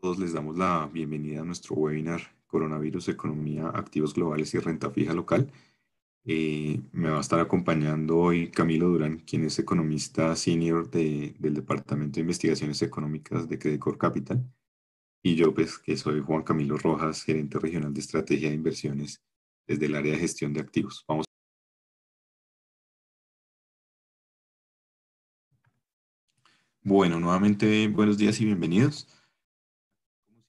todos les damos la bienvenida a nuestro webinar Coronavirus, Economía, Activos Globales y Renta Fija Local. Eh, me va a estar acompañando hoy Camilo Durán, quien es economista senior de, del Departamento de Investigaciones Económicas de Credicor Capital. Y yo, pues, que soy Juan Camilo Rojas, gerente regional de Estrategia de Inversiones desde el área de gestión de activos. Vamos Bueno, nuevamente buenos días y bienvenidos.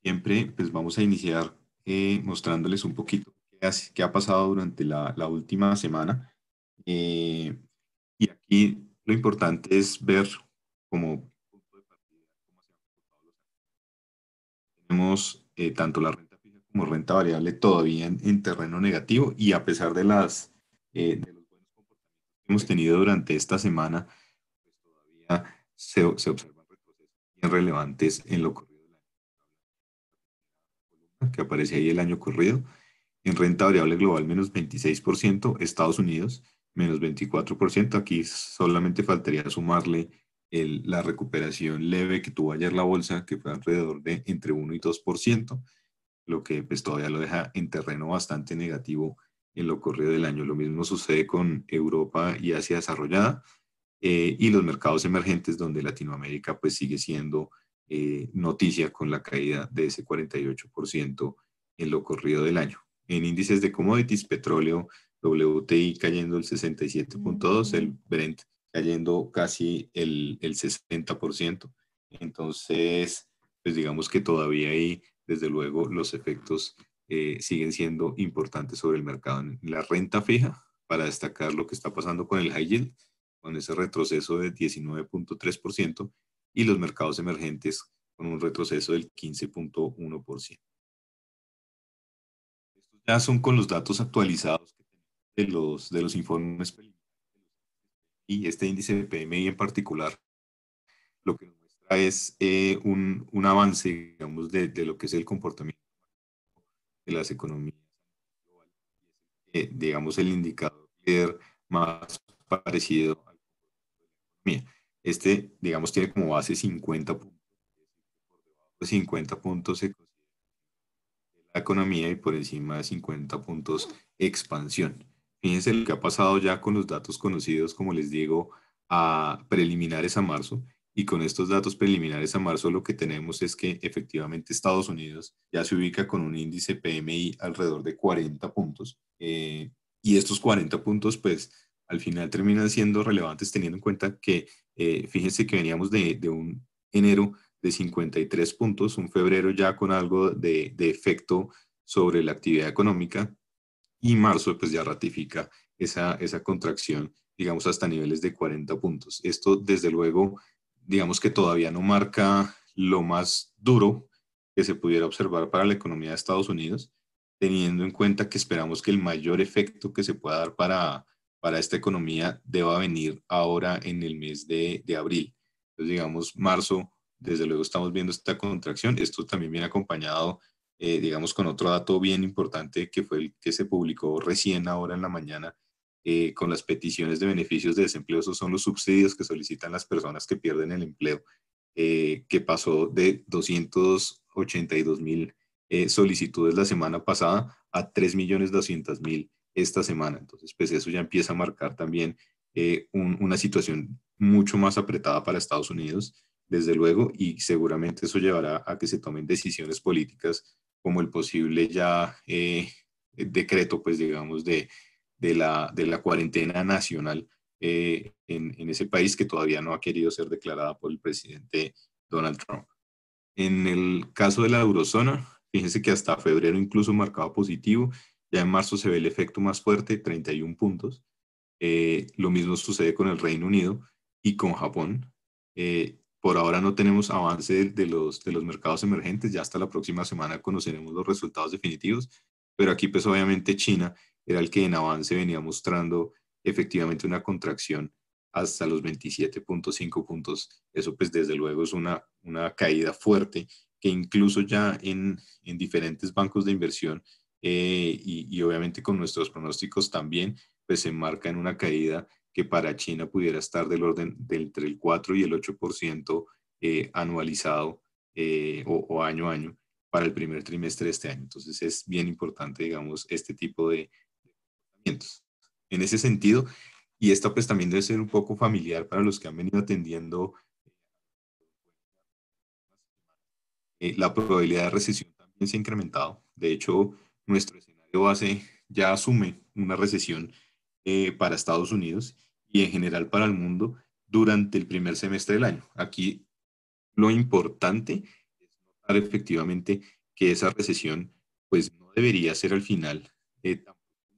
Siempre pues vamos a iniciar eh, mostrándoles un poquito qué ha, ha pasado durante la, última semana. Eh, y aquí lo importante es ver cómo Tenemos eh, tanto la renta fija como renta variable todavía en, terreno negativo y a pesar de, las, de los buenos comportamientos que hemos tenido durante esta semana, pues todavía se, observan retrocesos bien relevantes en lo que que aparece ahí el año corrido. En renta variable global, menos 26%, Estados Unidos, menos 24%. Aquí solamente faltaría sumarle la recuperación leve que tuvo ayer la bolsa, que fue alrededor de entre 1 y 2%, lo que pues todavía lo deja en terreno bastante negativo en lo corrido del año. Lo mismo sucede con Europa y Asia desarrollada eh, y los mercados emergentes donde Latinoamérica pues sigue siendo eh, noticia con la caída de ese 48% en lo corrido del año. En índices de commodities, petróleo, WTI cayendo el 67.2, el Brent cayendo casi el, el 60%. Entonces, pues digamos que todavía ahí, desde luego, los efectos eh, siguen siendo importantes sobre el mercado. En la renta fija, para destacar lo que está pasando con el high yield, con ese retroceso de 19.3%, y los mercados emergentes con un retroceso del 15.1%. Estos ya son con los datos actualizados de los, de los informes y este índice de PMI en particular, lo que nos muestra es eh, un, avance, digamos, de, lo que es el comportamiento de las economías eh, digamos, el indicador más parecido de la economía. Este, digamos, tiene como base 50 puntos. 50 puntos de la economía y por encima de 50 puntos expansión. Fíjense lo que ha pasado ya con los datos conocidos, como les digo, a preliminares a marzo. Y con estos datos preliminares a marzo lo que tenemos es que efectivamente Estados Unidos ya se ubica con un índice PMI alrededor de 40 puntos. Eh, y estos 40 puntos pues al final terminan siendo relevantes teniendo en cuenta que, eh, fíjense que veníamos de, un enero de 53 puntos, un febrero ya con algo de, efecto sobre la actividad económica y marzo pues ya ratifica esa contracción, digamos, hasta niveles de 40 puntos. Esto desde luego, digamos que todavía no marca lo más duro que se pudiera observar para la economía de Estados Unidos, teniendo en cuenta que esperamos que el mayor efecto que se pueda dar para para esta economía deba venir ahora en el mes de, abril. Entonces, digamos, marzo, desde luego estamos viendo esta contracción. Esto también viene acompañado, eh, digamos, con otro dato bien importante que fue el que se publicó recién ahora en la mañana eh, con las peticiones de beneficios de desempleo. Esos son los subsidios que solicitan las personas que pierden el empleo, eh, que pasó de 282 mil solicitudes la semana pasada a 3 millones 200 mil esta semana. Entonces, pues eso ya empieza a marcar también eh, una situación mucho más apretada para Estados Unidos, desde luego, y seguramente eso llevará a que se tomen decisiones políticas como el posible ya eh, decreto, pues digamos, de, de, la, de la cuarentena nacional eh, en, en, ese país que todavía no ha querido ser declarada por el presidente Donald Trump. En el caso de la eurozona, fíjense que hasta febrero incluso marcaba positivo ya en marzo se ve el efecto más fuerte, 31 puntos. Eh, lo mismo sucede con el Reino Unido y con Japón. Eh, por ahora no tenemos avance de los, de los mercados emergentes, ya hasta la próxima semana conoceremos los resultados definitivos, pero aquí pues obviamente China era el que en avance venía mostrando efectivamente una contracción hasta los 27.5 puntos. Eso pues desde luego es una, caída fuerte que incluso ya en, en diferentes bancos de inversión eh, y, obviamente con nuestros pronósticos también, pues se marca en una caída que para China pudiera estar del orden del, entre el 4 y el 8% eh, anualizado eh, o, año a año para el primer trimestre de este año. Entonces es bien importante, digamos, este tipo de comportamientos. En ese sentido, y esto pues también debe ser un poco familiar para los que han venido atendiendo la probabilidad de recesión también se ha incrementado. De hecho, nuestro escenario base ya asume una recesión eh, para Estados Unidos y en general para el mundo durante el primer semestre del año. Aquí lo importante es notar efectivamente que esa recesión pues no debería ser al final eh,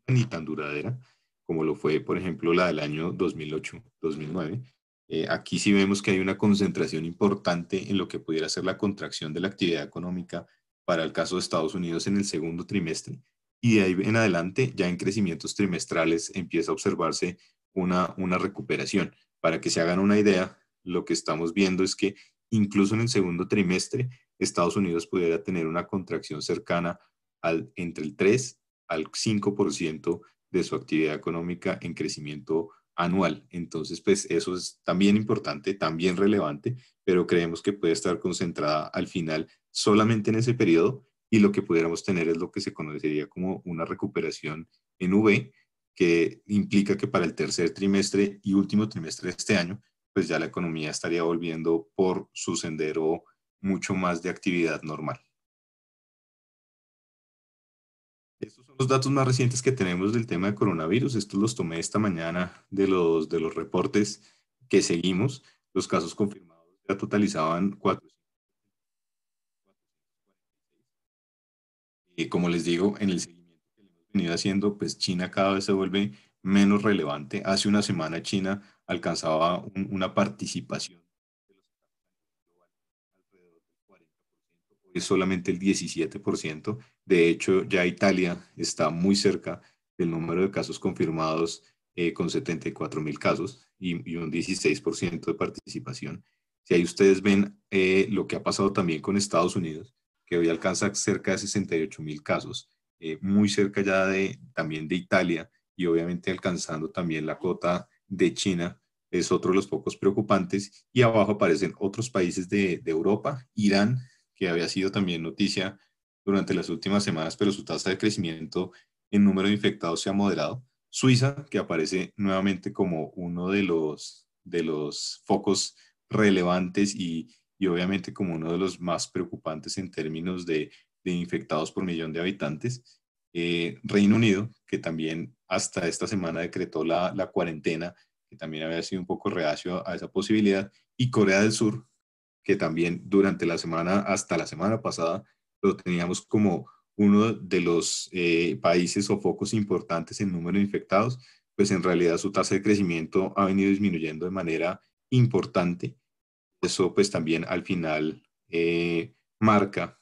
ni tan duradera como lo fue, por ejemplo, la del año 2008-2009. Eh, aquí sí vemos que hay una concentración importante en lo que pudiera ser la contracción de la actividad económica para el caso de Estados Unidos en el segundo trimestre y de ahí en adelante ya en crecimientos trimestrales empieza a observarse una, una recuperación. Para que se hagan una idea, lo que estamos viendo es que incluso en el segundo trimestre Estados Unidos pudiera tener una contracción cercana al, entre el 3 al 5% de su actividad económica en crecimiento anual. Entonces, pues eso es también importante, también relevante, pero creemos que puede estar concentrada al final solamente en ese periodo y lo que pudiéramos tener es lo que se conocería como una recuperación en V, que implica que para el tercer trimestre y último trimestre de este año, pues ya la economía estaría volviendo por su sendero mucho más de actividad normal. Estos son los datos más recientes que tenemos del tema de coronavirus. Estos los tomé esta mañana de los, de los reportes que seguimos. Los casos confirmados ya totalizaban cuatro. como les digo, en el seguimiento que hemos venido haciendo, pues China cada vez se vuelve menos relevante. Hace una semana China alcanzaba una participación es solamente el 17%. De hecho, ya Italia está muy cerca del número de casos confirmados eh, con 74 mil casos y, y, un 16% de participación. Si ahí ustedes ven eh, lo que ha pasado también con Estados Unidos, que hoy alcanza cerca de 68 mil casos, eh, muy cerca ya de, también de Italia y obviamente alcanzando también la cota de China, es otro de los pocos preocupantes. Y abajo aparecen otros países de, Europa, Irán, que había sido también noticia durante las últimas semanas, pero su tasa de crecimiento en número de infectados se ha moderado. Suiza, que aparece nuevamente como uno de los, de los focos relevantes y, y obviamente como uno de los más preocupantes en términos de, infectados por millón de habitantes. Eh, Reino Unido, que también hasta esta semana decretó la, cuarentena, que también había sido un poco reacio a esa posibilidad, y Corea del Sur, que también durante la semana, hasta la semana pasada, lo teníamos como uno de los eh, países o focos importantes en número de infectados, pues en realidad su tasa de crecimiento ha venido disminuyendo de manera importante eso pues también al final eh, marca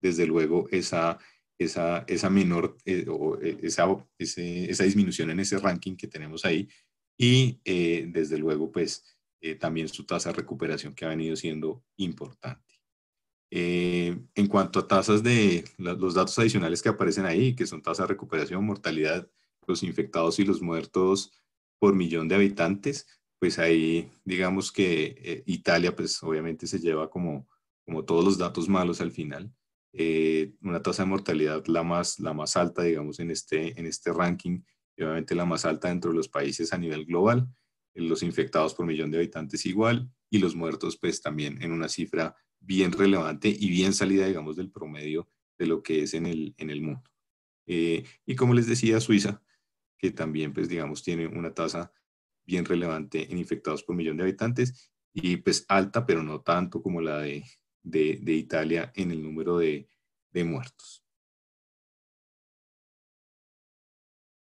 desde luego esa, esa, esa menor eh, o eh, esa, esa, disminución en ese ranking que tenemos ahí y desde luego pues también su tasa de recuperación que ha venido siendo importante. en cuanto a tasas de los datos adicionales que aparecen ahí, que son tasa de recuperación, mortalidad, los infectados y los muertos por millón de habitantes, pues ahí digamos que eh, Italia pues obviamente se lleva como, como todos los datos malos al final. Eh, una tasa de mortalidad la más, la más alta digamos en este, en este ranking obviamente la más alta dentro de los países a nivel global, los infectados por millón de habitantes igual y los muertos pues también en una cifra bien relevante y bien salida digamos del promedio de lo que es en el, en el mundo. Eh, y como les decía, Suiza, que también pues digamos tiene una tasa bien relevante en infectados por millón de habitantes y pues alta, pero no tanto como la de, de, Italia en el número de, de muertos.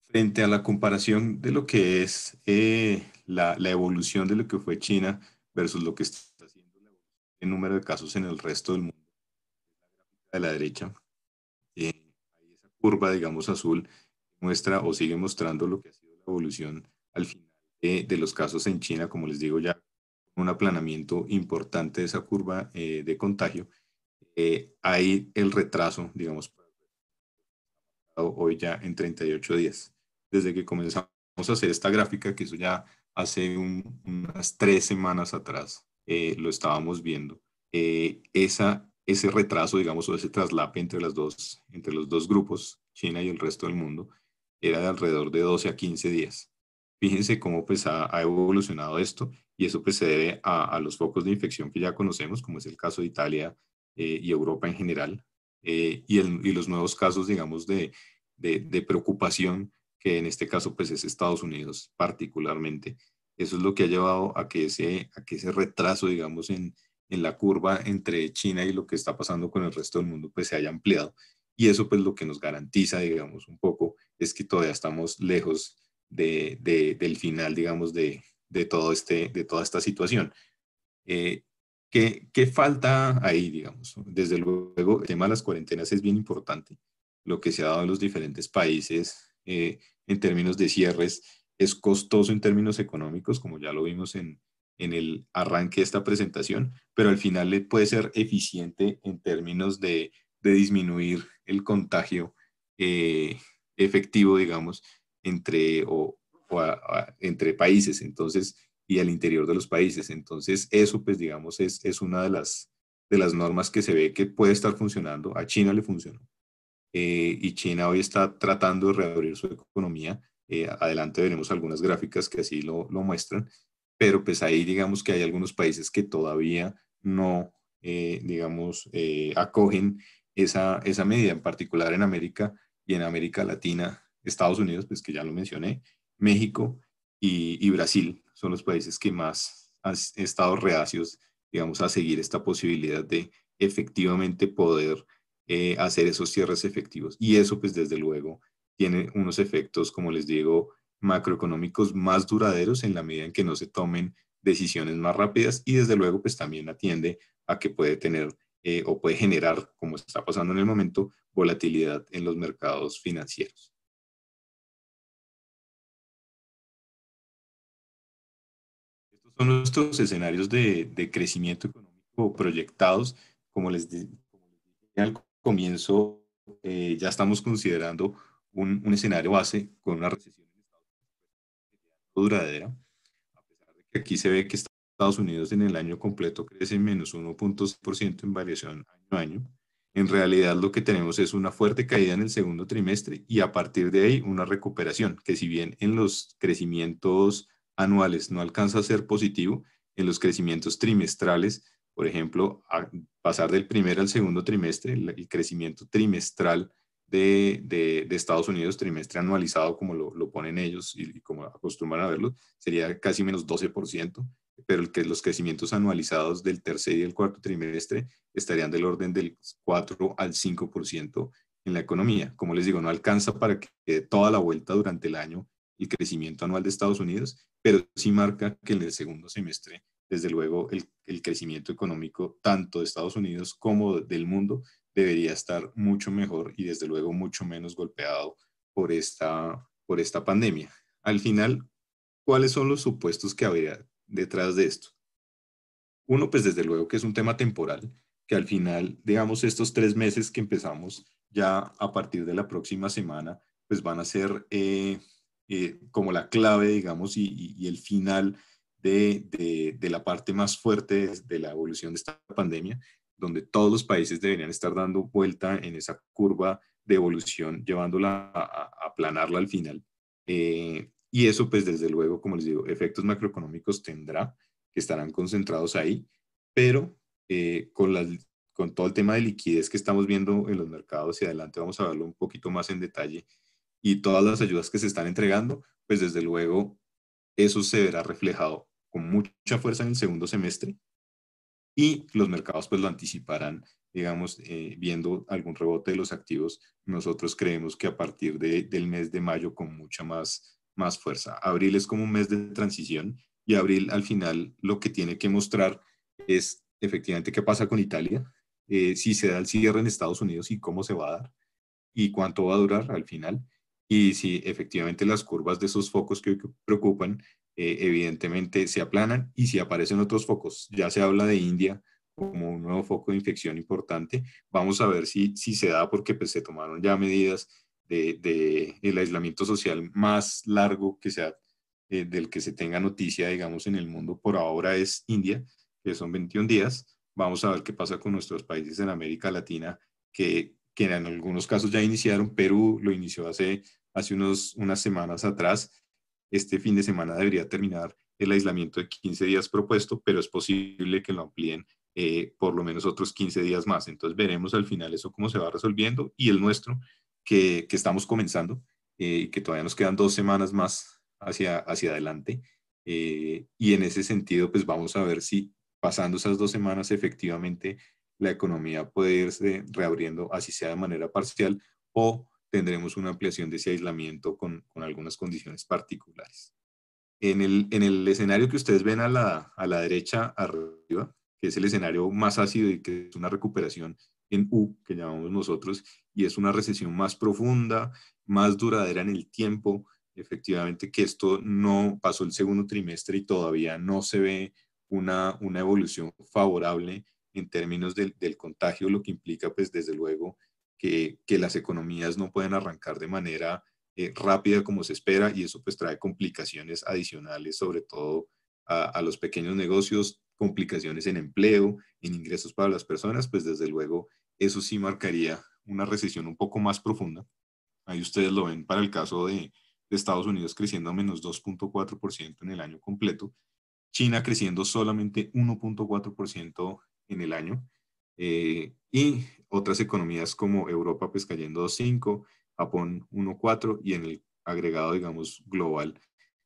Frente a la comparación de lo que es eh, la, la, evolución de lo que fue China versus lo que está haciendo el número de casos en el resto del mundo, de la derecha, eh, esa curva, digamos, azul, muestra o sigue mostrando lo que ha sido la evolución al final eh, de los casos en China, como les digo ya, un aplanamiento importante de esa curva eh, de contagio, eh, hay el retraso, digamos, hoy ya en 38 días. Desde que comenzamos a hacer esta gráfica, que eso ya hace unas tres semanas atrás lo estábamos viendo, ese retraso, digamos, o ese traslape entre, las dos, entre los dos grupos, China y el resto del mundo, era de alrededor de 12 a 15 días. Fíjense cómo pues, ha, evolucionado esto y eso pues, se debe a, los focos de infección que ya conocemos, como es el caso de Italia eh, y Europa en general, eh, y, el, y, los nuevos casos, digamos, de, de, de, preocupación, que en este caso pues, es Estados Unidos particularmente. Eso es lo que ha llevado a que ese, a que ese retraso, digamos, en, en la curva entre China y lo que está pasando con el resto del mundo, pues se haya ampliado. Y eso pues lo que nos garantiza, digamos, un poco es que todavía estamos lejos del final, digamos, de, todo este, de toda esta situación. Eh, ¿qué, falta ahí, digamos? Desde luego, el tema de las cuarentenas es bien importante. Lo que se ha dado en los diferentes países eh, en términos de cierres es costoso en términos económicos, como ya lo vimos en, el arranque de esta presentación, pero al final puede ser eficiente en términos de, disminuir el contagio eh, efectivo, digamos, entre, o, entre países, entonces, y al interior de los países. Entonces, eso, pues, digamos, es, una de las, de las normas que se ve que puede estar funcionando. A China le funcionó. Eh, y China hoy está tratando de reabrir su economía. Eh, adelante veremos algunas gráficas que así lo, muestran, pero pues ahí digamos que hay algunos países que todavía no, eh, digamos, acogen esa, esa medida, en particular en América y en América Latina Estados Unidos, pues que ya lo mencioné, México y, Brasil son los países que más han estado reacios, digamos, a seguir esta posibilidad de efectivamente poder eh, hacer esos cierres efectivos. Y eso, pues desde luego, tiene unos efectos, como les digo, macroeconómicos más duraderos en la medida en que no se tomen decisiones más rápidas y desde luego, pues también atiende a que puede tener eh, o puede generar, como está pasando en el momento, volatilidad en los mercados financieros. son nuestros escenarios de, de crecimiento económico proyectados. Como les, dije al comienzo, eh, ya estamos considerando un, un, escenario base con una recesión duradera, a pesar de que aquí se ve que Estados Unidos en el año completo crece en menos 1.2% en variación año a año. En realidad lo que tenemos es una fuerte caída en el segundo trimestre y a partir de ahí una recuperación, que si bien en los crecimientos anuales no alcanza a ser positivo, en los crecimientos trimestrales, por ejemplo, a pasar del primer al segundo trimestre, el, crecimiento trimestral de, de, Estados Unidos, trimestre anualizado, como lo, ponen ellos y, como acostumbran a verlo, sería casi menos 12%, pero el que los crecimientos anualizados del tercer y el cuarto trimestre estarían del orden del 4 al 5% en la economía. Como les digo, no alcanza para que toda la vuelta durante el año el crecimiento anual de Estados Unidos, pero sí marca que en el segundo semestre, desde luego, el, crecimiento económico tanto de Estados Unidos como del mundo debería estar mucho mejor y desde luego mucho menos golpeado por esta, por esta pandemia. Al final, ¿cuáles son los supuestos que habría detrás de esto? Uno, pues desde luego que es un tema temporal, que al final, digamos, estos tres meses que empezamos ya a partir de la próxima semana, pues van a ser eh, eh, como la clave, digamos, y, el final de, de, la parte más fuerte de la evolución de esta pandemia, donde todos los países deberían estar dando vuelta en esa curva de evolución, llevándola a, aplanarla al final. Eh, y eso, pues, desde luego, como les digo, efectos macroeconómicos tendrá, que estarán concentrados ahí, pero eh, con, con todo el tema de liquidez que estamos viendo en los mercados y adelante vamos a verlo un poquito más en detalle, y todas las ayudas que se están entregando, pues desde luego eso se verá reflejado con mucha fuerza en el segundo semestre y los mercados pues lo anticiparán, digamos, eh, viendo algún rebote de los activos. Nosotros creemos que a partir de, del mes de mayo con mucha más, más fuerza. Abril es como un mes de transición y abril al final lo que tiene que mostrar es efectivamente qué pasa con Italia, eh, si se da el cierre en Estados Unidos y cómo se va a dar y cuánto va a durar al final y si efectivamente las curvas de esos focos que preocupan eh, evidentemente se aplanan y si aparecen otros focos, ya se habla de India como un nuevo foco de infección importante, vamos a ver si, si se da porque pues, se tomaron ya medidas del de, el aislamiento social más largo que sea, eh, del que se tenga noticia, digamos, en el mundo por ahora es India, que son 21 días. Vamos a ver qué pasa con nuestros países en América Latina que que en algunos casos ya iniciaron. Perú lo inició hace, hace unos, unas semanas atrás. Este fin de semana debería terminar el aislamiento de 15 días propuesto, pero es posible que lo amplíen eh, por lo menos otros 15 días más. Entonces veremos al final eso cómo se va resolviendo y el nuestro que, que estamos comenzando eh, y que todavía nos quedan dos semanas más hacia, hacia adelante. Eh, y en ese sentido, pues vamos a ver si pasando esas dos semanas efectivamente la economía puede irse reabriendo, así sea de manera parcial, o tendremos una ampliación de ese aislamiento con, algunas condiciones particulares. En el, escenario que ustedes ven a la, derecha arriba, que es el escenario más ácido y que es una recuperación en U, que llamamos nosotros, y es una recesión más profunda, más duradera en el tiempo. Efectivamente, que esto no pasó el segundo trimestre y todavía no se ve una, una evolución favorable en términos del, del contagio, lo que implica, pues, desde luego, que, que las economías no pueden arrancar de manera eh, rápida como se espera y eso pues trae complicaciones adicionales, sobre todo a, los pequeños negocios, complicaciones en empleo, en ingresos para las personas, pues desde luego eso sí marcaría una recesión un poco más profunda. Ahí ustedes lo ven para el caso de, de Estados Unidos creciendo a menos 2.4% en el año completo, China creciendo solamente 1.4% en el año. Eh, y otras economías como Europa pues cayendo 2.5, Japón 1.4 y en el agregado, digamos, global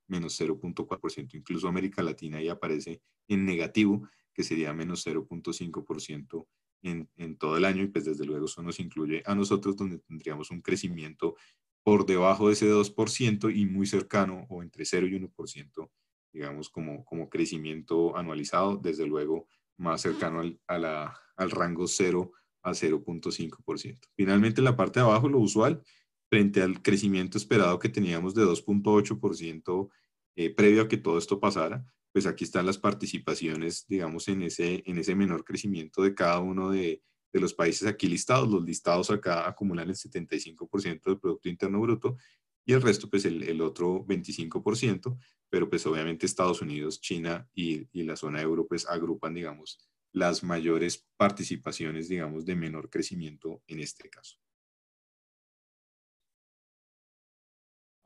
menos 0.4%. Incluso América Latina ahí aparece en negativo, que sería menos 0.5% en, en todo el año y pues desde luego eso nos incluye a nosotros donde tendríamos un crecimiento por debajo de ese 2% y muy cercano o entre 0 y 1%, digamos, como, como crecimiento anualizado. Desde luego, más cercano al, rango 0 a 0.5%. Finalmente, la parte de abajo, lo usual, frente al crecimiento esperado que teníamos de 2.8% eh, previo a que todo esto pasara, pues aquí están las participaciones, digamos, en ese, en ese menor crecimiento de cada uno de, de los países aquí listados. Los listados acá acumulan el 75% del Producto Interno Bruto y el resto, pues el, el otro 25%, pero pues obviamente Estados Unidos, China y, y, la zona euro pues agrupan, digamos, las mayores participaciones, digamos, de menor crecimiento en este caso.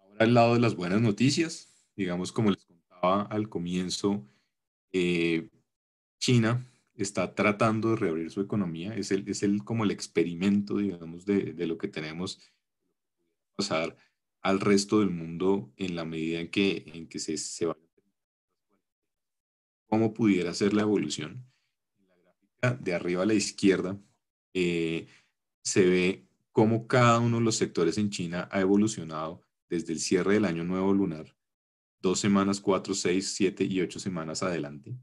Ahora al lado de las buenas noticias, digamos, como les contaba al comienzo, eh, China está tratando de reabrir su economía, es, el, es el, como el experimento, digamos, de, de lo que tenemos pasar al resto del mundo en la medida en que, en que se, se va. ¿Cómo pudiera ser la evolución? En la gráfica de arriba a la izquierda eh, se ve cómo cada uno de los sectores en China ha evolucionado desde el cierre del año nuevo lunar, dos semanas, cuatro, seis, siete y ocho semanas adelante.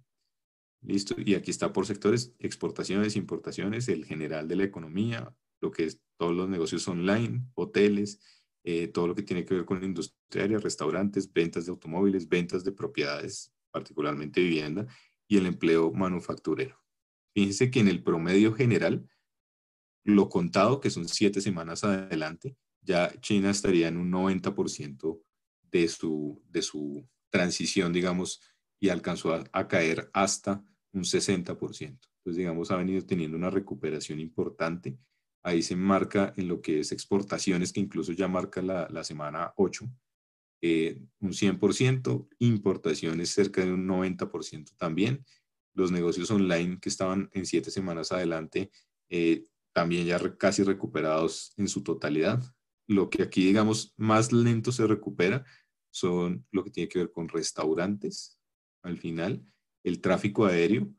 Listo, y aquí está por sectores, exportaciones, importaciones, el general de la economía, lo que es todos los negocios online, hoteles, eh, todo lo que tiene que ver con la industria restaurantes, ventas de automóviles, ventas de propiedades, particularmente vivienda, y el empleo manufacturero. Fíjense que en el promedio general, lo contado, que son siete semanas adelante, ya China estaría en un 90% de su, de su transición, digamos, y alcanzó a caer hasta un 60%. Entonces, digamos, ha venido teniendo una recuperación importante ahí se marca en lo que es exportaciones, que incluso ya marca la, semana 8, eh, un 100%, importaciones cerca de un 90% también. Los negocios online que estaban en siete semanas adelante, eh, también ya casi recuperados en su totalidad. Lo que aquí, digamos, más lento se recupera son lo que tiene que ver con restaurantes, al final, el tráfico aéreo,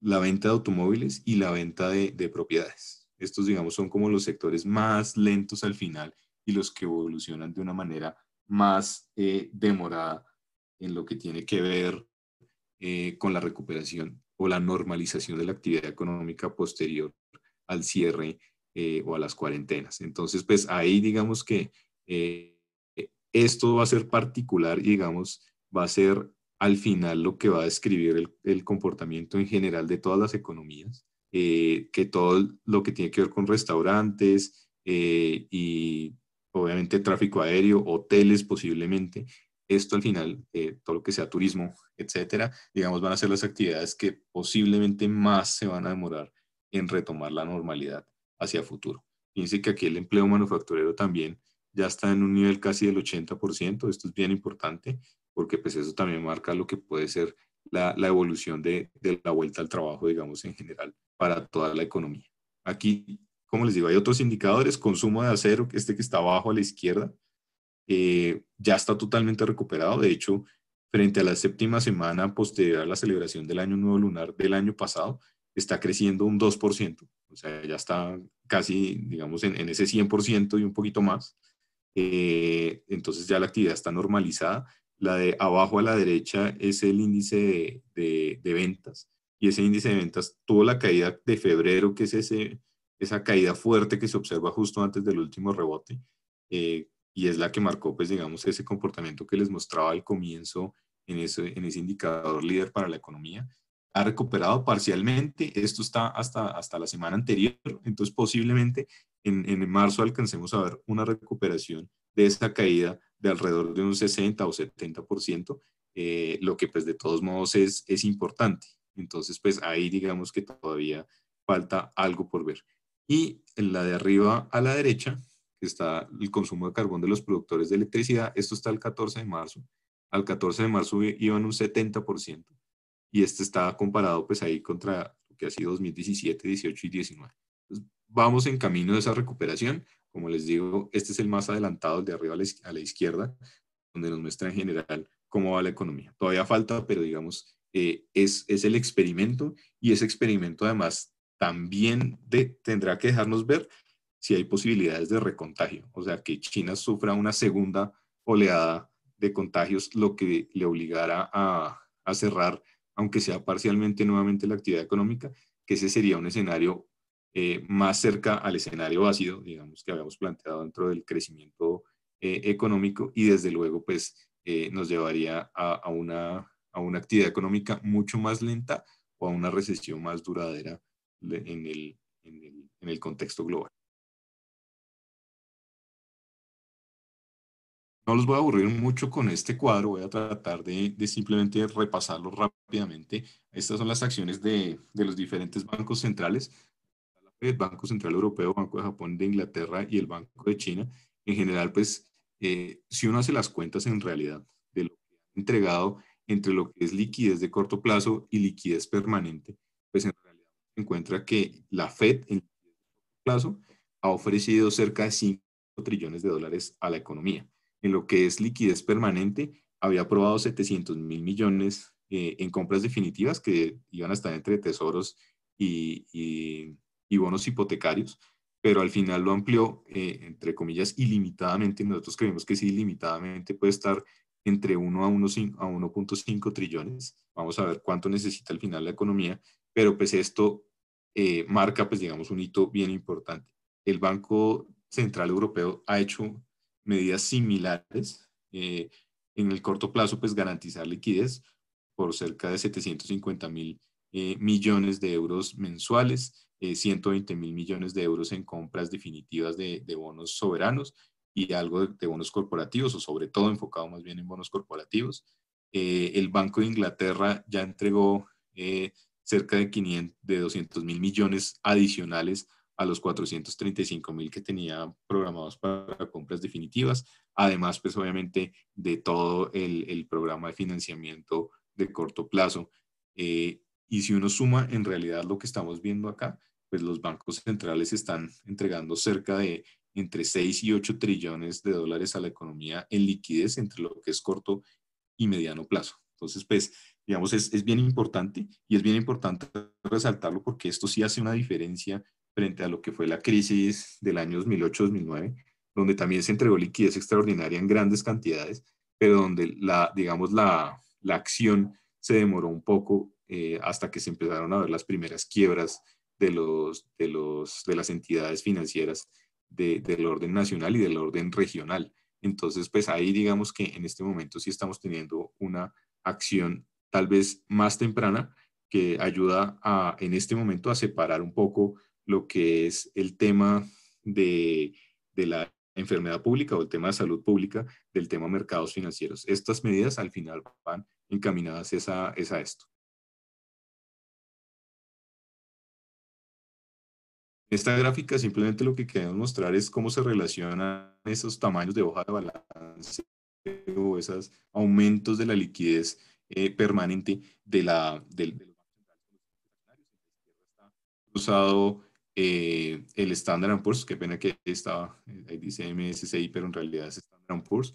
la venta de automóviles y la venta de propiedades. Estos, digamos, son como los sectores más lentos al final y los que evolucionan de una manera más eh, demorada en lo que tiene que ver eh, con la recuperación o la normalización de la actividad económica posterior al cierre eh, o a las cuarentenas. Entonces, pues ahí digamos que esto va a ser particular y digamos va a ser al final lo que va a describir el, el comportamiento en general de todas las economías eh, que todo lo que tiene que ver con restaurantes eh, y obviamente tráfico aéreo, hoteles posiblemente, esto al final, eh, todo lo que sea turismo, etcétera, digamos, van a ser las actividades que posiblemente más se van a demorar en retomar la normalidad hacia futuro. Fíjense que aquí el empleo manufacturero también ya está en un nivel casi del 80%, esto es bien importante porque pues eso también marca lo que puede ser la, evolución de, la vuelta al trabajo, digamos, en general, para toda la economía. Aquí, como les digo, hay otros indicadores, consumo de acero, este que está abajo a la izquierda, eh, ya está totalmente recuperado, de hecho, frente a la séptima semana posterior a la celebración del año nuevo lunar del año pasado, está creciendo un 2%, o sea, ya está casi, digamos, en, ese 100% y un poquito más. Eh, entonces ya la actividad está normalizada la de abajo a la derecha es el índice de, ventas. Y ese índice de ventas tuvo la caída de febrero, que es ese, esa caída fuerte que se observa justo antes del último rebote. Eh, y es la que marcó, pues, digamos, ese comportamiento que les mostraba al comienzo en ese, en ese indicador líder para la economía. Ha recuperado parcialmente, esto está hasta, hasta la semana anterior, entonces posiblemente en, en marzo alcancemos a ver una recuperación de esa caída de alrededor de un 60 o 70%, eh, lo que pues de todos modos es, es importante. Entonces, pues ahí digamos que todavía falta algo por ver. Y en la de arriba a la derecha, que está el consumo de carbón de los productores de electricidad, esto está el 14 de marzo. Al 14 de marzo iban un 70%. Y este está comparado pues ahí contra lo que ha sido 2017, 18 y 19. Entonces, vamos en camino de esa recuperación. Como les digo, este es el más adelantado, de arriba a la izquierda, donde nos muestra en general cómo va la economía. Todavía falta, pero digamos, eh, es, el experimento y ese experimento además también de, tendrá que dejarnos ver si hay posibilidades de recontagio, o sea, que China sufra una segunda oleada de contagios, lo que le obligará a, a cerrar, aunque sea parcialmente nuevamente la actividad económica, que ese sería un escenario eh, más cerca al escenario ácido, digamos, que habíamos planteado dentro del crecimiento eh, económico y desde luego pues eh, nos llevaría a, una, actividad económica mucho más lenta o a una recesión más duradera en, el, contexto global. No los voy a aburrir mucho con este cuadro, voy a tratar de, simplemente repasarlo rápidamente. Estas son las acciones de, los diferentes bancos centrales. Banco Central Europeo, Banco de Japón, de Inglaterra y el Banco de China, en general, pues, eh, si uno hace las cuentas en realidad de lo que han entregado entre lo que es liquidez de corto plazo y liquidez permanente, pues en realidad se encuentra que la Fed en corto plazo ha ofrecido cerca de 5 trillones de dólares a la economía. En lo que es liquidez permanente, había aprobado 700 mil millones eh, en compras definitivas que iban a estar entre tesoros y y bonos hipotecarios, pero al final lo amplió, eh, entre comillas, ilimitadamente. Nosotros creemos que sí, ilimitadamente puede estar entre 1 a 1.5 trillones. Vamos a ver cuánto necesita al final la economía, pero pues esto eh, marca, pues digamos, un hito bien importante. El Banco Central Europeo ha hecho medidas similares. Eh, en el corto plazo, pues garantizar liquidez por cerca de 750 mil millones de euros mensuales. 120 eh, mil millones de euros en compras definitivas de, bonos soberanos y algo de, bonos corporativos, o sobre todo enfocado más bien en bonos corporativos. Eh, el Banco de Inglaterra ya entregó eh, cerca de, 500, de 200 mil millones adicionales a los 435 mil que tenía programados para compras definitivas, además pues obviamente de todo el, programa de financiamiento de corto plazo. Y si uno suma en realidad lo que estamos viendo acá, pues los bancos centrales están entregando cerca de entre 6 y 8 trillones de dólares a la economía en liquidez entre lo que es corto y mediano plazo. Entonces, pues, digamos, es, es bien importante y es bien importante resaltarlo porque esto sí hace una diferencia frente a lo que fue la crisis del año 2008-2009, donde también se entregó liquidez extraordinaria en grandes cantidades, pero donde la, digamos, la, la acción se demoró un poco eh, hasta que se empezaron a ver las primeras quiebras de, los, de, los, de las entidades financieras del orden nacional y del orden regional. Entonces, pues ahí digamos que en este momento sí estamos teniendo una acción tal vez más temprana que ayuda a, en este momento a separar un poco lo que es el tema de, de la enfermedad pública o el tema de salud pública del tema mercados financieros. Estas medidas al final van encaminadas es a, esto. Esta gráfica simplemente lo que queremos mostrar es cómo se relacionan esos tamaños de hoja de balance o esos aumentos de la liquidez eh, permanente de la, del, usado eh, el Standard Poor's, qué pena que estaba, ahí dice MSCI, pero en realidad es Standard Poor's,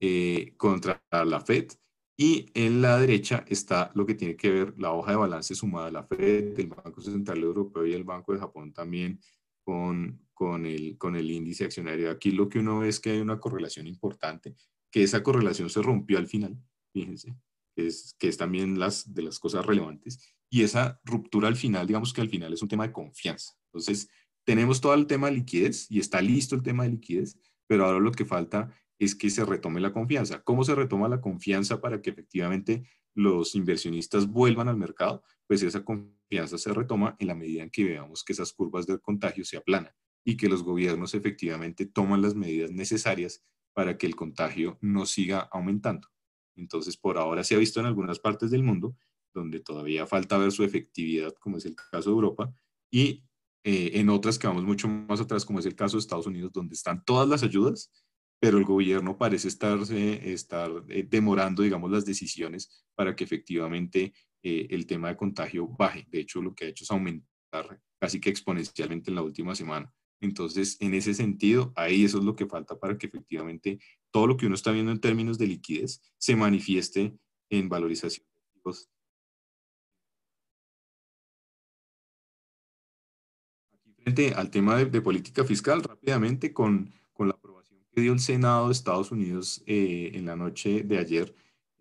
eh, contra la FED y en la derecha está lo que tiene que ver la hoja de balance sumada a la FED, del Banco Central Europeo y el Banco de Japón también con, con, el, con el índice accionario. Aquí lo que uno ve es que hay una correlación importante, que esa correlación se rompió al final, fíjense, es, que es también las, de las cosas relevantes. Y esa ruptura al final, digamos que al final es un tema de confianza. Entonces, tenemos todo el tema de liquidez y está listo el tema de liquidez, pero ahora lo que falta es que se retome la confianza. ¿Cómo se retoma la confianza para que efectivamente los inversionistas vuelvan al mercado? Pues esa confianza se retoma en la medida en que veamos que esas curvas del contagio se aplanan y que los gobiernos efectivamente toman las medidas necesarias para que el contagio no siga aumentando. Entonces, por ahora se ha visto en algunas partes del mundo donde todavía falta ver su efectividad, como es el caso de Europa, y eh, en otras que vamos mucho más atrás, como es el caso de Estados Unidos, donde están todas las ayudas, pero el gobierno parece estar eh, demorando, digamos, las decisiones para que efectivamente eh, el tema de contagio baje. De hecho, lo que ha hecho es aumentar casi que exponencialmente en la última semana. Entonces, en ese sentido, ahí eso es lo que falta para que efectivamente todo lo que uno está viendo en términos de liquidez se manifieste en valorización de Frente al tema de, política fiscal, rápidamente con, con la que dio el Senado de Estados Unidos eh, en la noche de ayer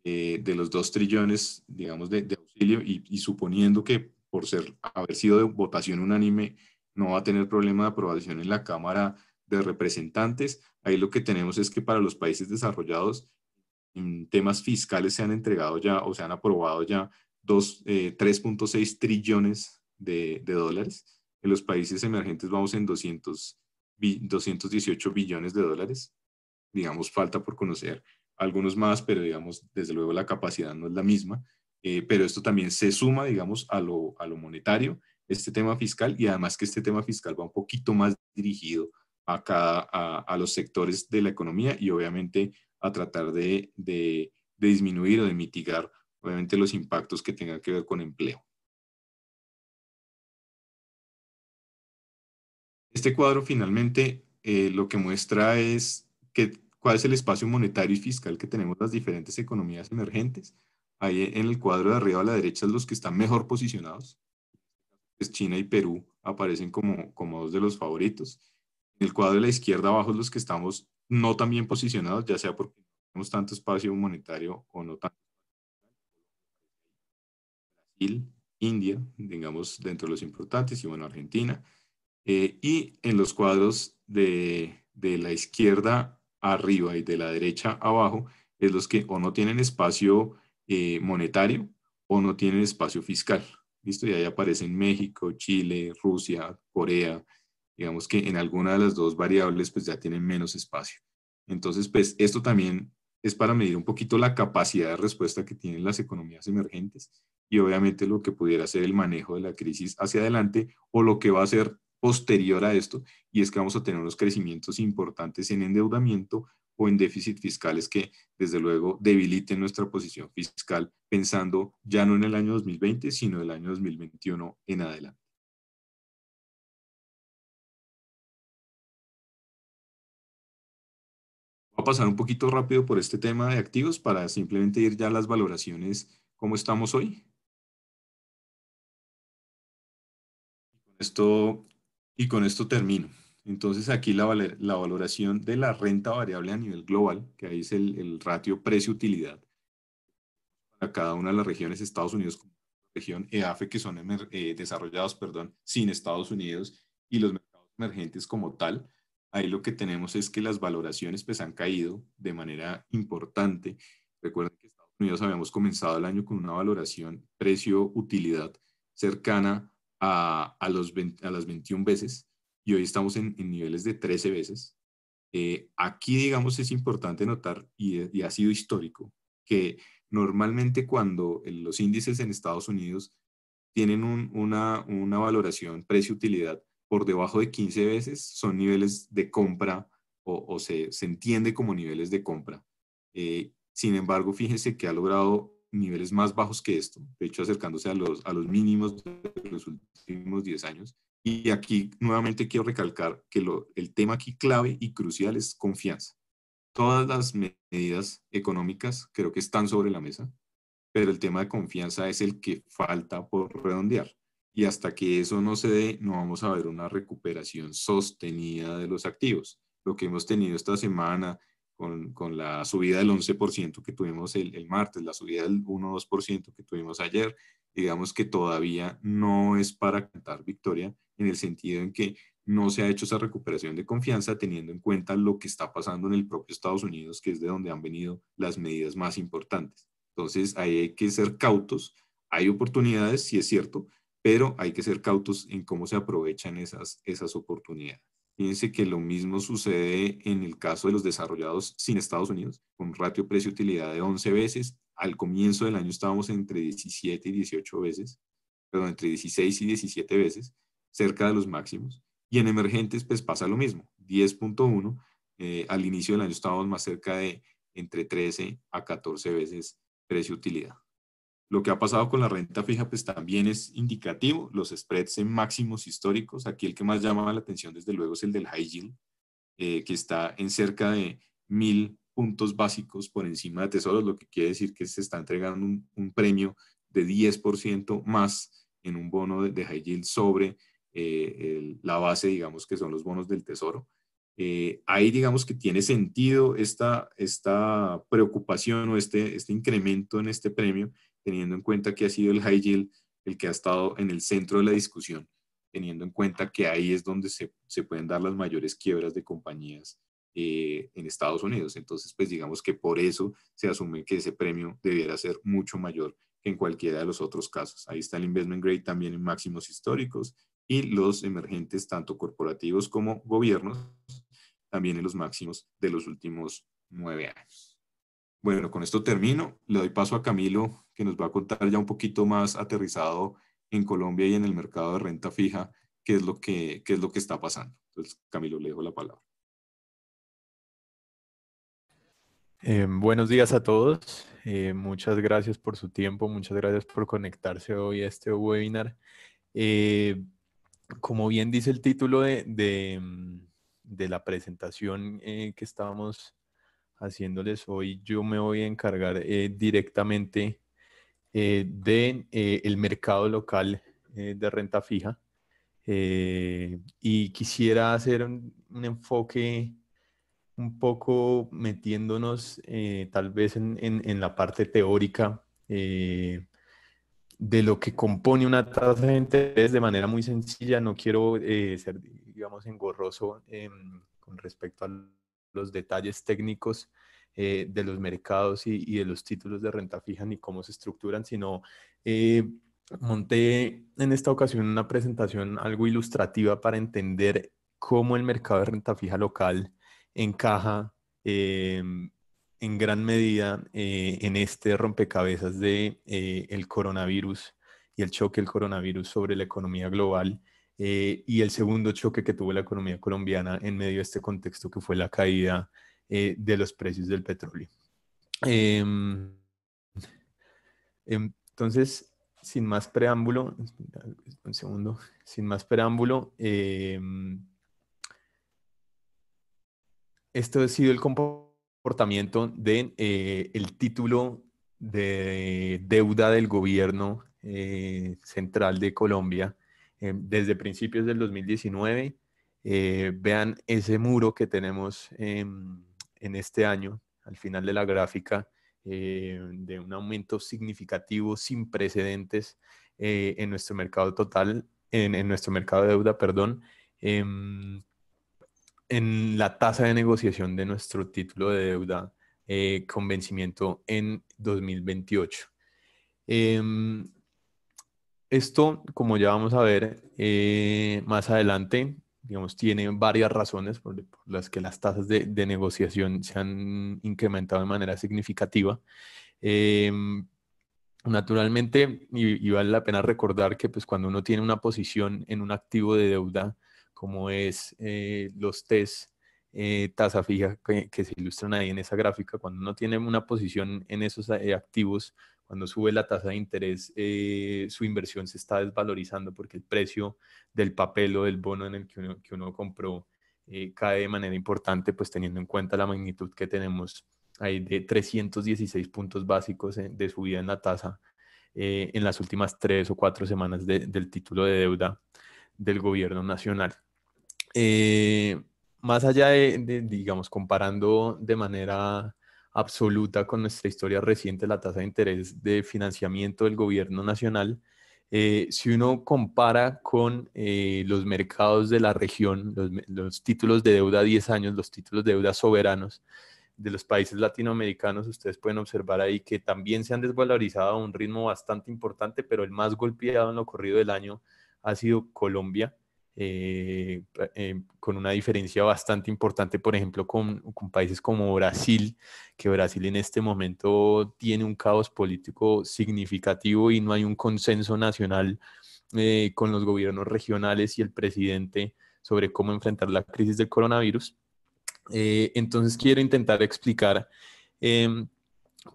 eh, de los dos trillones, digamos, de, auxilio y, suponiendo que por ser, haber sido de votación unánime no va a tener problema de aprobación en la Cámara de Representantes, ahí lo que tenemos es que para los países desarrollados en temas fiscales se han entregado ya o se han aprobado ya dos 3.6 eh, trillones de, de dólares. En los países emergentes vamos en 200 218 billones de dólares. Digamos, falta por conocer algunos más, pero digamos, desde luego la capacidad no es la misma. Eh, pero esto también se suma, digamos, a lo, a lo monetario, este tema fiscal, y además que este tema fiscal va un poquito más dirigido a, a, los sectores de la economía y obviamente a tratar de, de, de disminuir o de mitigar, obviamente, los impactos que tengan que ver con empleo. Este cuadro finalmente eh, lo que muestra es que, cuál es el espacio monetario y fiscal que tenemos las diferentes economías emergentes. Ahí en el cuadro de arriba a la derecha los que están mejor posicionados. Pues China y Perú aparecen como, como dos de los favoritos. En el cuadro de la izquierda abajo los que estamos no tan bien posicionados, ya sea porque no tenemos tanto espacio monetario o no tanto. Brasil, India, digamos, dentro de los importantes, y bueno, Argentina. Eh, y en los cuadros de, de, la izquierda arriba y de la derecha abajo es los que o no tienen espacio eh, monetario o no tienen espacio fiscal. ¿Listo? Y ahí aparecen México, Chile, Rusia, Corea. Digamos que en alguna de las dos variables pues ya tienen menos espacio. Entonces, pues esto también es para medir un poquito la capacidad de respuesta que tienen las economías emergentes y obviamente lo que pudiera ser el manejo de la crisis hacia adelante o lo que va a ser posterior a esto, y es que vamos a tener unos crecimientos importantes en endeudamiento o en déficit fiscales que desde luego debiliten nuestra posición fiscal pensando ya no en el año 2020, sino el año 2021 en adelante. Voy a pasar un poquito rápido por este tema de activos para simplemente ir ya a las valoraciones como estamos hoy. con Esto y con esto termino. Entonces aquí la, la, valoración de la renta variable a nivel global, que ahí es el, ratio precio-utilidad para cada una de las regiones, Estados Unidos como región EAFE, e, que son eh, desarrollados perdón, sin Estados Unidos, y los mercados emergentes como tal, ahí lo que tenemos es que las valoraciones pues han caído de manera importante. Recuerden que Estados Unidos habíamos comenzado el año con una valoración precio-utilidad cercana a, los a las 21 veces y hoy estamos en, niveles de 13 veces. Eh, aquí, digamos, es importante notar, eh, y, ha sido histórico, que normalmente cuando los índices en Estados Unidos tienen una, una valoración precio-utilidad por debajo de 15 veces, son niveles de compra o, se, entiende como niveles de compra. Eh, sin embargo, fíjese que ha logrado niveles más bajos que esto, de hecho acercándose a los, a los mínimos de los últimos 10 años. Y aquí nuevamente quiero recalcar que lo, el tema aquí clave y crucial es confianza. Todas las medidas económicas creo que están sobre la mesa, pero el tema de confianza es el que falta por redondear. Y hasta que eso no se dé, no vamos a ver una recuperación sostenida de los activos. Lo que hemos tenido esta semana con, la subida del 11% que tuvimos el, martes, la subida del 1-2% que tuvimos ayer, digamos que todavía no es para cantar victoria en el sentido en que no se ha hecho esa recuperación de confianza teniendo en cuenta lo que está pasando en el propio Estados Unidos, que es de donde han venido las medidas más importantes. Entonces, hay que ser cautos. Hay oportunidades, sí es cierto, pero hay que ser cautos en cómo se aprovechan esas, esas oportunidades. Fíjense que lo mismo sucede en el caso de los desarrollados sin Estados Unidos, con ratio precio-utilidad de 11 veces. Al comienzo del año estábamos entre 17 y 18 veces, perdón, entre 16 y 17 veces, cerca de los máximos. Y en emergentes, pues pasa lo mismo, 10.1. Eh, al inicio del año estábamos más cerca de entre 13 a 14 veces precio-utilidad. Lo que ha pasado con la renta fija, pues también es indicativo. Los spreads en máximos históricos. Aquí el que más llama la atención, desde luego, es el del high yield, eh, que está en cerca de mil puntos básicos por encima de tesoros, lo que quiere decir que se está entregando un, premio de 10% más en un bono de, high yield sobre eh, la base, digamos, que son los bonos del tesoro. Eh, ahí digamos que tiene sentido esta, esta preocupación o este, este incremento en este premio teniendo en cuenta que ha sido el high yield el que ha estado en el centro de la discusión, teniendo en cuenta que ahí es donde se, pueden dar las mayores quiebras de compañías eh, en Estados Unidos. Entonces, pues digamos que por eso se asume que ese premio debiera ser mucho mayor que en cualquiera de los otros casos. Ahí está el investment grade también en máximos históricos y los emergentes, tanto corporativos como gobiernos, también en los máximos de los últimos nueve años. Bueno, con esto termino. Le doy paso a Camilo, que nos va a contar ya un poquito más aterrizado en Colombia y en el mercado de renta fija, qué es lo que, es lo que está pasando. Entonces, Camilo, le dejo la palabra. Eh, buenos días a todos. Eh, muchas gracias por su tiempo. Muchas gracias por conectarse hoy a este webinar. Eh, como bien dice el título de, de mm, la presentación que estábamos haciéndoles hoy, yo me voy a encargar eh, directamente del eh, de, eh, el mercado local de renta fija. y quisiera hacer un, enfoque un poco metiéndonos tal vez en, la parte teórica de lo que compone una tasa de interés de manera muy sencilla. No quiero ser, digamos, engorroso em, con respecto al los detalles técnicos eh, de los mercados y, de los títulos de renta fija ni cómo se estructuran, sino eh, monté en esta ocasión una presentación algo ilustrativa para entender cómo el mercado de renta fija local encaja eh, en gran medida en este rompecabezas de el coronavirus y el choque del coronavirus sobre la economía global eh, y el segundo choque que tuvo la economía colombiana en medio de este contexto que fue la caída eh, de los precios del petróleo. Em, entonces, sin más preámbulo, un segundo, sin más preámbulo, em, esto ha sido el comportamiento del de, eh, el título de deuda del gobierno central de Colombia eh, desde principios del 2019. Eh, vean ese muro que tenemos en este año, al final de la gráfica, eh, de un aumento significativo sin precedentes en nuestro mercado total, en, nuestro mercado de deuda, perdón em, en la tasa de negociación de nuestro título de deuda con vencimiento en 2028. Esto, como ya vamos a ver eh, más adelante, digamos, tiene varias razones por, las que las tasas de, negociación se han incrementado de manera significativa. Eh, naturalmente, y, vale la pena recordar que pues, cuando uno tiene una posición en un activo de deuda, como es eh, los test e tasa fija que, se ilustran ahí en esa gráfica, cuando uno tiene una posición en esos activos, cuando sube la tasa de interés, eh, su inversión se está desvalorizando porque el precio del papel o del bono en el que uno, compró eh, cae de manera importante, pues teniendo en cuenta la magnitud que tenemos ahí de 316 puntos básicos de subida en la tasa eh, en las últimas tres o cuatro semanas del título de deuda del gobierno nacional. más allá de, digamos, comparando de manera absoluta con nuestra historia reciente la tasa de interés de financiamiento del gobierno nacional. Eh, si uno compara con eh, los mercados de la región, los, títulos de deuda a 10 años, los títulos de deuda soberanos de los países latinoamericanos, ustedes pueden observar ahí que también se han desvalorizado a un ritmo bastante importante, pero el más golpeado en lo corrido del año ha sido Colombia, eh, eh, con una diferencia bastante importante, por ejemplo, con, con, países como Brasil, que Brasil en este momento tiene un caos político significativo y no hay un consenso nacional eh, con los gobiernos regionales y el presidente sobre cómo enfrentar la crisis del coronavirus. entonces quiero intentar explicar em,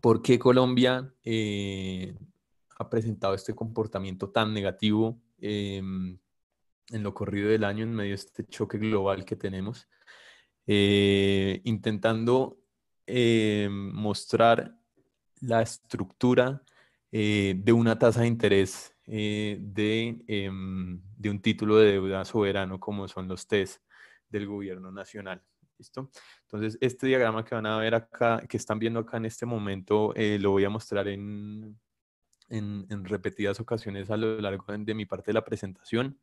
por qué Colombia ha presentado este comportamiento tan negativo em, en lo corrido del año en medio de este choque global que tenemos, eh, intentando eh, mostrar la estructura eh, de una tasa de interés em, de, un título de deuda soberano como son los TES del gobierno nacional. ¿Listo? Entonces, este diagrama que van a ver acá, que están viendo acá en este momento, lo voy a mostrar en, repetidas ocasiones a lo largo de mi parte de la presentación.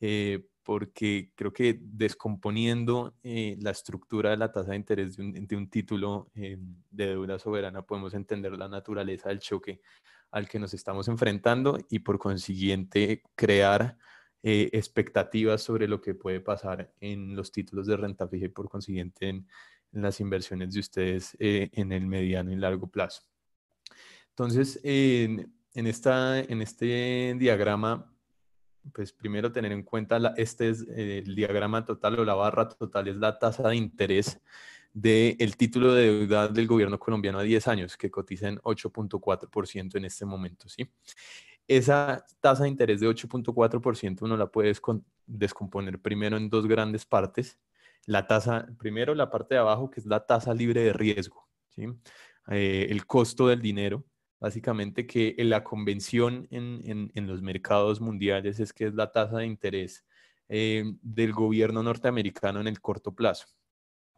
Eh, porque creo que descomponiendo eh, la estructura de la tasa de interés de un, título eh, de deuda soberana podemos entender la naturaleza del choque al que nos estamos enfrentando y por consiguiente crear expectativas sobre lo que puede pasar en los títulos de renta fija y por consiguiente en, las inversiones de ustedes en el mediano y largo plazo. Entonces, en, esta, en este diagrama pues primero tener en cuenta, la, este es eh, el diagrama total o la barra total, es la tasa de interés del título de deuda del gobierno colombiano a 10 años, que cotiza en 8.4% en este momento, ¿sí? Esa tasa de interés de 8.4% uno la puede descomponer primero en dos grandes partes. La tasa, primero la parte de abajo, que es la tasa libre de riesgo, ¿sí? Eh, el costo del dinero, básicamente que la convención en, los mercados mundiales es que es la tasa de interés eh, del gobierno norteamericano en el corto plazo,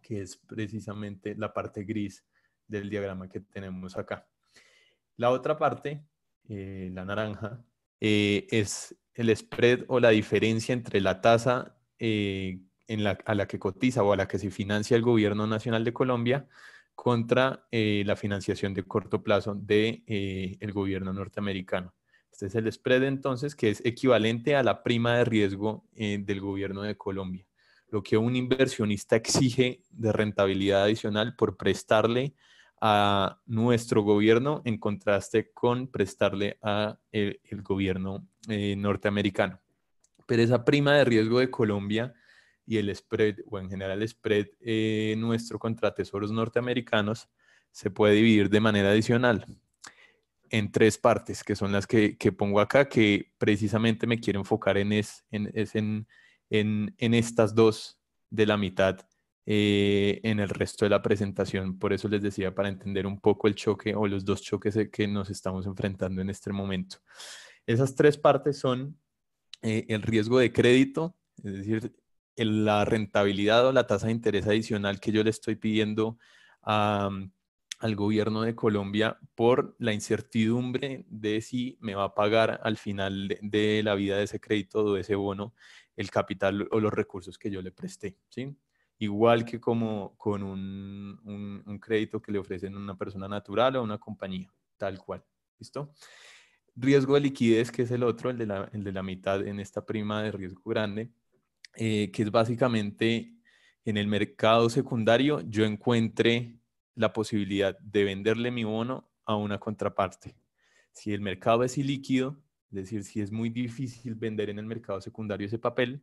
que es precisamente la parte gris del diagrama que tenemos acá. La otra parte, eh, la naranja, eh, es el spread o la diferencia entre la tasa a la que cotiza o a la que se financia el gobierno nacional de Colombia contra eh, la financiación de corto plazo del de, eh, el gobierno norteamericano. Este es el spread entonces que es equivalente a la prima de riesgo eh, del gobierno de Colombia, lo que un inversionista exige de rentabilidad adicional por prestarle a nuestro gobierno en contraste con prestarle a el, gobierno norteamericano. Pero esa prima de riesgo de Colombia y el spread o en general el spread eh, nuestro contra tesoros norteamericanos se puede dividir de manera adicional en tres partes, que son las que, pongo acá, que precisamente me quiero enfocar en, es, en, estas dos de la mitad eh, en el resto de la presentación. Por eso les decía, para entender un poco el choque o los dos choques e, que nos estamos enfrentando en este momento. Esas tres partes son eh, el riesgo de crédito, es decir, la rentabilidad o la tasa de interés adicional que yo le estoy pidiendo mm, al gobierno de Colombia por la incertidumbre de si me va a pagar al final de, la vida de ese crédito o de ese bono el capital o los recursos que yo le presté, ¿sí? Igual que como con un, crédito que le ofrecen una persona natural o una compañía, tal cual, ¿listo? Riesgo de liquidez, que es el otro, el de la mitad en esta prima de riesgo grande, eh, que es básicamente en el mercado secundario yo encuentre la posibilidad de venderle mi bono a una contraparte. Si el mercado es ilíquido, es decir, si es muy difícil vender en el mercado secundario ese papel,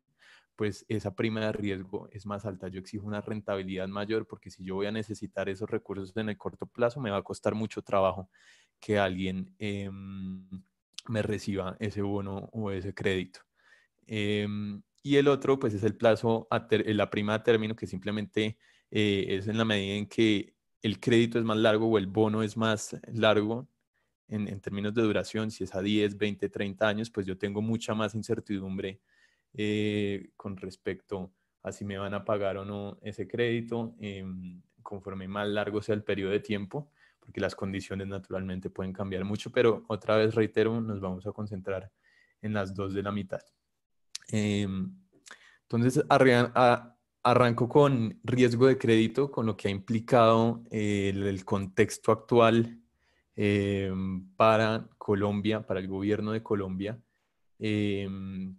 pues esa prima de riesgo es más alta. Yo exijo una rentabilidad mayor porque si yo voy a necesitar esos recursos en el corto plazo, me va a costar mucho trabajo que alguien em, me reciba ese bono o ese crédito. Em, y el otro, pues, es el plazo, la prima término, que simplemente eh, es en la medida en que el crédito es más largo o el bono es más largo en, términos de duración, si es a 10, 20, 30 años, pues yo tengo mucha más incertidumbre eh, con respecto a si me van a pagar o no ese crédito, em, conforme más largo sea el periodo de tiempo, porque las condiciones naturalmente pueden cambiar mucho, pero otra vez reitero, nos vamos a concentrar en las dos de la mitad. Em, entonces, arranco con riesgo de crédito, con lo que ha implicado el, contexto actual em, para Colombia, para el gobierno de Colombia, em,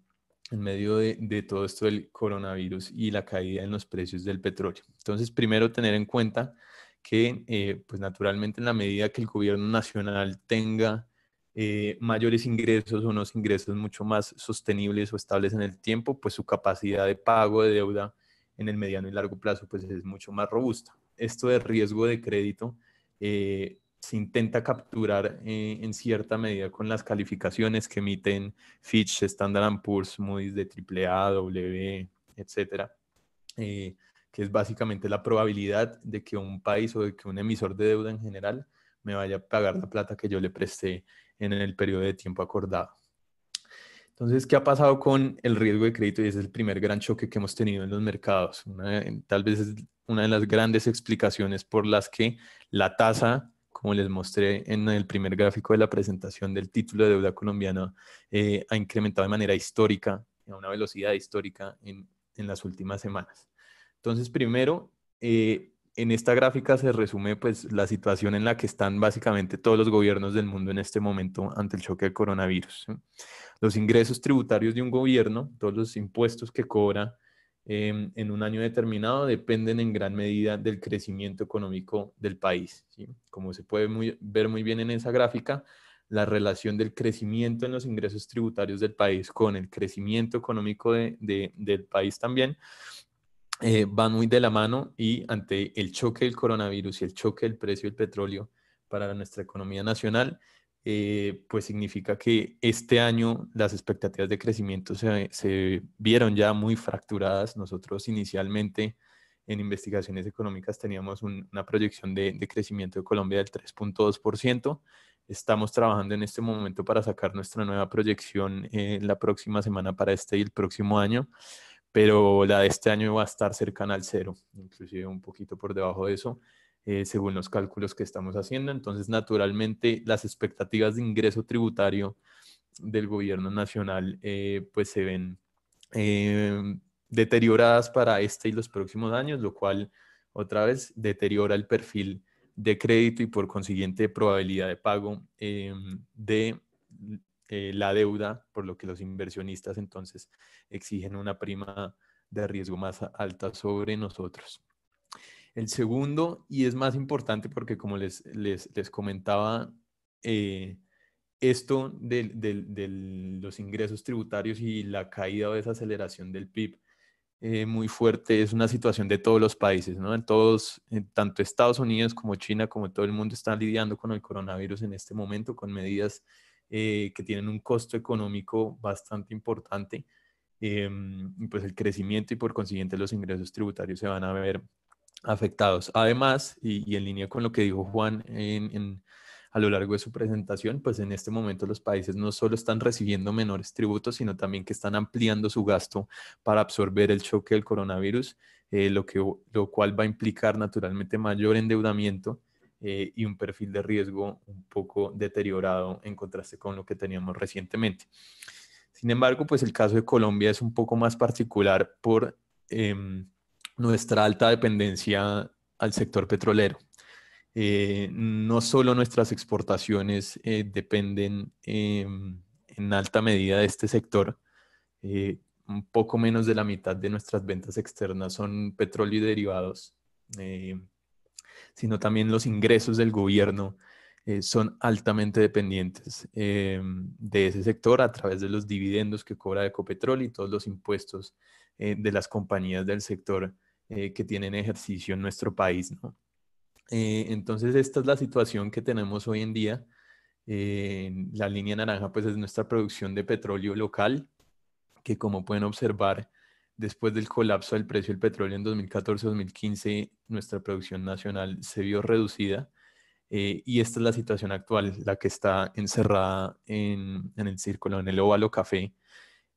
en medio de, todo esto del coronavirus y la caída en los precios del petróleo. Entonces, primero tener en cuenta que, eh, pues naturalmente en la medida que el gobierno nacional tenga eh, mayores ingresos, unos ingresos mucho más sostenibles o estables en el tiempo, pues su capacidad de pago de deuda en el mediano y largo plazo pues es mucho más robusta. Esto de riesgo de crédito eh, se intenta capturar eh, en cierta medida con las calificaciones que emiten Fitch, Standard Poor's, Moody's de AAA, W, etcétera, que es básicamente la probabilidad de que un país o de que un emisor de deuda en general me vaya a pagar la plata que yo le presté en el periodo de tiempo acordado. Entonces, ¿qué ha pasado con el riesgo de crédito? Y ese es el primer gran choque que hemos tenido en los mercados. tal vez es una de las grandes explicaciones por las que la tasa, como les mostré en el primer gráfico de la presentación del título de deuda colombiana, eh, ha incrementado de manera histórica, a una velocidad histórica en, las últimas semanas. Entonces, primero, eh, en esta gráfica se resume pues la situación en la que están básicamente todos los gobiernos del mundo en este momento ante el choque del coronavirus. Los ingresos tributarios de un gobierno, todos los impuestos que cobra em, en un año determinado dependen en gran medida del crecimiento económico del país. Como se puede ver muy bien en esa gráfica, la relación del crecimiento en los ingresos tributarios del país con el crecimiento económico del país también eh, van muy de la mano y ante el choque del coronavirus y el choque del precio del petróleo para nuestra economía nacional, eh, pues significa que este año las expectativas de crecimiento se, vieron ya muy fracturadas. Nosotros inicialmente en investigaciones económicas teníamos una proyección de, crecimiento de Colombia del 3.2%. Estamos trabajando en este momento para sacar nuestra nueva proyección eh, la próxima semana para este y el próximo año pero la de este año va a estar cercana al cero, inclusive un poquito por debajo de eso, eh, según los cálculos que estamos haciendo. Entonces, naturalmente, las expectativas de ingreso tributario del gobierno nacional eh, pues se ven eh, deterioradas para este y los próximos años, lo cual otra vez deteriora el perfil de crédito y por consiguiente probabilidad de pago de eh, la deuda, por lo que los inversionistas entonces exigen una prima de riesgo más alta sobre nosotros. El segundo, y es más importante porque como les, les, comentaba, eh, esto de, los ingresos tributarios y la caída o desaceleración del PIB eh, muy fuerte es una situación de todos los países, ¿no? En todos, en tanto Estados Unidos como China, como todo el mundo está lidiando con el coronavirus en este momento, con medidas eh, que tienen un costo económico bastante importante, em, pues el crecimiento y por consiguiente los ingresos tributarios se van a ver afectados. Además, y, en línea con lo que dijo Juan a lo largo de su presentación, pues en este momento los países no solo están recibiendo menores tributos, sino también que están ampliando su gasto para absorber el choque del coronavirus, eh, lo, que, lo cual va a implicar naturalmente mayor endeudamiento eh, y un perfil de riesgo un poco deteriorado en contraste con lo que teníamos recientemente. Sin embargo, pues el caso de Colombia es un poco más particular por em, nuestra alta dependencia al sector petrolero. Eh, no solo nuestras exportaciones eh, dependen em, en alta medida de este sector, un poco menos de la mitad de nuestras ventas externas son petróleo y derivados, sino también los ingresos del gobierno eh, son altamente dependientes eh, de ese sector a través de los dividendos que cobra Ecopetrol y todos los impuestos eh, de las compañías del sector que tienen ejercicio en nuestro país. entonces, esta es la situación que tenemos hoy en día. la línea naranja pues es nuestra producción de petróleo local, que como pueden observar, Después del colapso del precio del petróleo en 2014-2015, nuestra producción nacional se vio reducida eh, y esta es la situación actual, la que está encerrada en, en el círculo, en el óvalo café,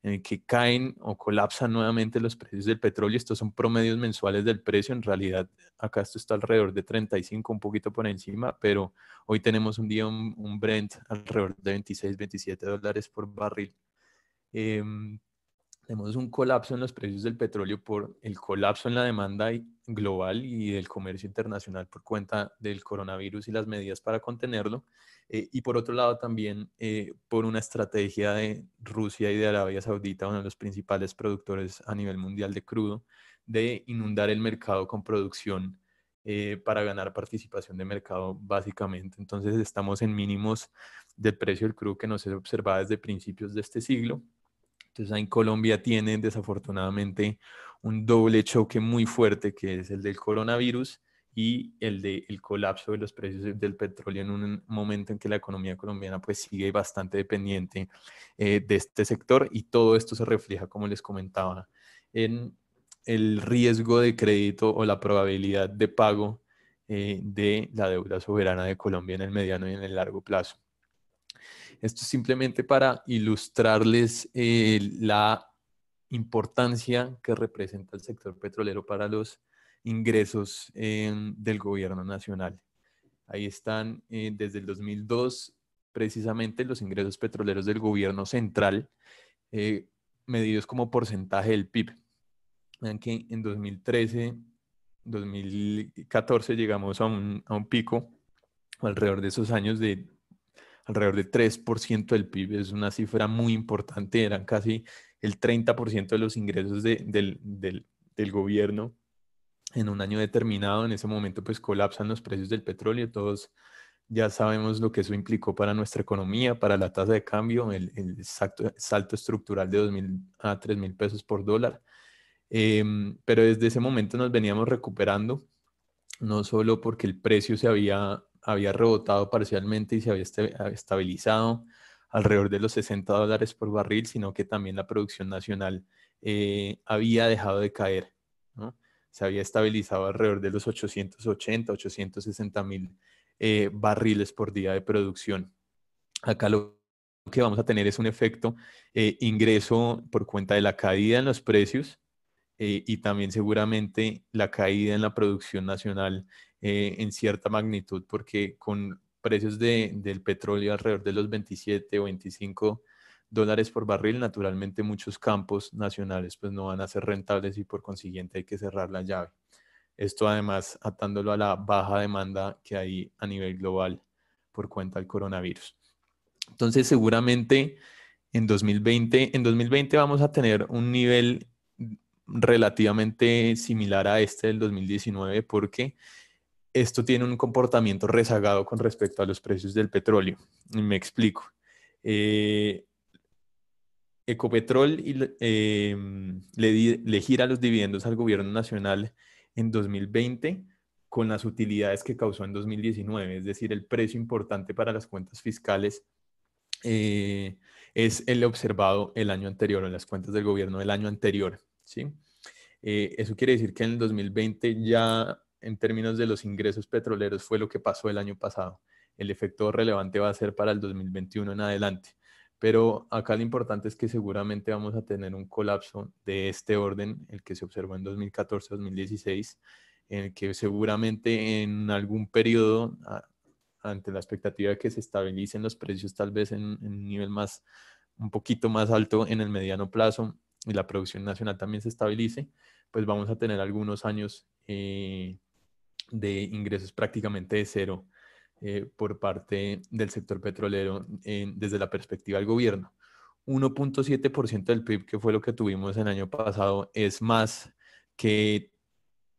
en el que caen o colapsan nuevamente los precios del petróleo. Estos son promedios mensuales del precio. En realidad, acá esto está alrededor de 35, un poquito por encima, pero hoy tenemos un día un, Brent alrededor de 26, 27 dólares por barril. Em, tenemos un colapso en los precios del petróleo por el colapso en la demanda global y del comercio internacional por cuenta del coronavirus y las medidas para contenerlo. Eh, y por otro lado también eh, por una estrategia de Rusia y de Arabia Saudita, uno de los principales productores a nivel mundial de crudo, de inundar el mercado con producción eh, para ganar participación de mercado básicamente. Entonces estamos en mínimos del precio del crudo que no se observado desde principios de este siglo entonces ahí en Colombia tienen desafortunadamente un doble choque muy fuerte que es el del coronavirus y el del colapso de los precios del petróleo en un momento en que la economía colombiana pues sigue bastante dependiente eh, de este sector y todo esto se refleja, como les comentaba, en el riesgo de crédito o la probabilidad de pago eh, de la deuda soberana de Colombia en el mediano y en el largo plazo. Esto es simplemente para ilustrarles eh, la importancia que representa el sector petrolero para los ingresos eh, del gobierno nacional. Ahí están eh, desde el 2002 precisamente los ingresos petroleros del gobierno central medidos como porcentaje del PIB. Vean que en 2013 2014 llegamos a un, a un, pico alrededor de esos años de alrededor del 3% del PIB, es una cifra muy importante, eran casi el 30% de los ingresos del, gobierno en un año determinado. En ese momento, pues colapsan los precios del petróleo, todos ya sabemos lo que eso implicó para nuestra economía, para la tasa de cambio, el, salto, estructural de 2.000 a 3.000 pesos por dólar. Em, pero desde ese momento nos veníamos recuperando, no solo porque el precio se había había rebotado parcialmente y se había este, ah, estabilizado alrededor de los 60 dólares por barril, sino que también la producción nacional eh, había dejado de caer. Se había estabilizado alrededor de los 880, 860 mil eh, barriles por día de producción. Acá lo que vamos a tener es un efecto eh, ingreso por cuenta de la caída en los precios y también seguramente la caída en la producción nacional eh, en cierta magnitud, porque con precios del petróleo alrededor de los 27 o 25 dólares por barril, naturalmente muchos campos nacionales pues no van a ser rentables y por consiguiente hay que cerrar la llave. Esto además atándolo a la baja demanda que hay a nivel global por cuenta del coronavirus. Entonces seguramente en 2020, en 2020 vamos a tener un nivel relativamente similar a este del 2019 porque esto tiene un comportamiento rezagado con respecto a los precios del petróleo. Me explico. Eh, Ecopetrol em, le, gira los dividendos al gobierno nacional en 2020 con las utilidades que causó en 2019, es decir, el precio importante para las cuentas fiscales eh, es el observado el año anterior en las cuentas del gobierno del año anterior. ¿sí? Eh, eso quiere decir que en el 2020 ya en términos de los ingresos petroleros fue lo que pasó el año pasado. El efecto relevante va a ser para el 2021 en adelante. Pero acá lo importante es que seguramente vamos a tener un colapso de este orden, el que se observó en 2014-2016, en el que seguramente en algún periodo, ante la expectativa de que se estabilicen los precios tal vez en, un nivel más, un poquito más alto en el mediano plazo y la producción nacional también se estabilice, pues vamos a tener algunos años eh, de ingresos prácticamente de cero eh, por parte del sector petrolero desde la perspectiva del gobierno. 1.7% del PIB, que fue lo que tuvimos el año pasado, es más que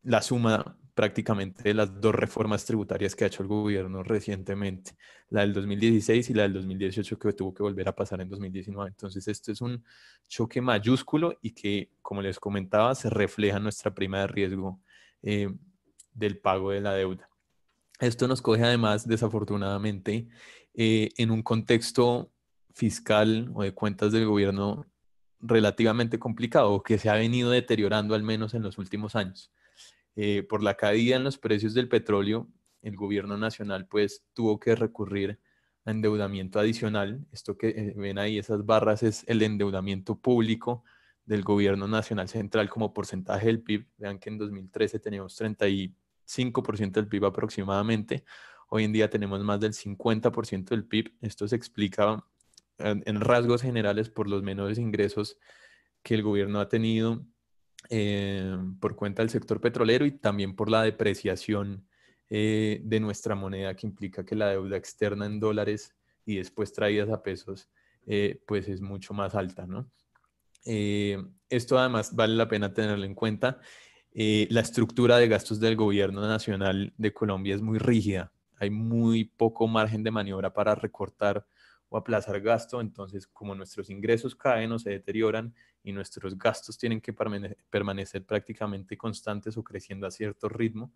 la suma prácticamente de las dos reformas tributarias que ha hecho el gobierno recientemente, la del 2016 y la del 2018 que tuvo que volver a pasar en 2019. Entonces, esto es un choque mayúsculo y que, como les comentaba, se refleja en nuestra prima de riesgo eh, del pago de la deuda. Esto nos coge además, desafortunadamente, eh, en un contexto fiscal o de cuentas del gobierno relativamente complicado, que se ha venido deteriorando al menos en los últimos años. Eh, por la caída en los precios del petróleo, el gobierno nacional pues tuvo que recurrir a endeudamiento adicional. Esto que eh, ven ahí, esas barras, es el endeudamiento público del gobierno nacional central como porcentaje del PIB. Vean que en 2013 teníamos 30 5% del PIB aproximadamente. Hoy en día tenemos más del 50% del PIB. Esto se explica en, rasgos generales por los menores ingresos que el gobierno ha tenido eh, por cuenta del sector petrolero y también por la depreciación eh, de nuestra moneda que implica que la deuda externa en dólares y después traídas a pesos eh, pues es mucho más alta, ¿no? esto además vale la pena tenerlo en cuenta eh, la estructura de gastos del gobierno nacional de Colombia es muy rígida. Hay muy poco margen de maniobra para recortar o aplazar gasto. Entonces, como nuestros ingresos caen o se deterioran y nuestros gastos tienen que permanecer prácticamente constantes o creciendo a cierto ritmo,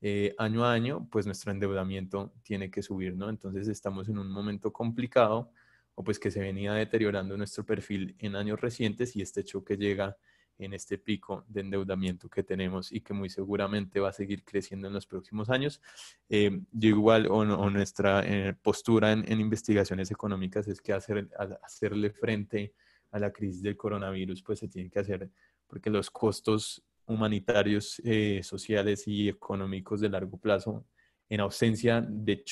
eh, año a año, pues nuestro endeudamiento tiene que subir, ¿no? Entonces estamos en un momento complicado o pues que se venía deteriorando nuestro perfil en años recientes y este choque llega en este pico de endeudamiento que tenemos y que muy seguramente va a seguir creciendo en los próximos años. Em, yo igual, o, nuestra eh, postura en, investigaciones económicas es que hacer, hacerle frente a la crisis del coronavirus, pues se tiene que hacer porque los costos humanitarios, eh, sociales y económicos de largo plazo, en ausencia de,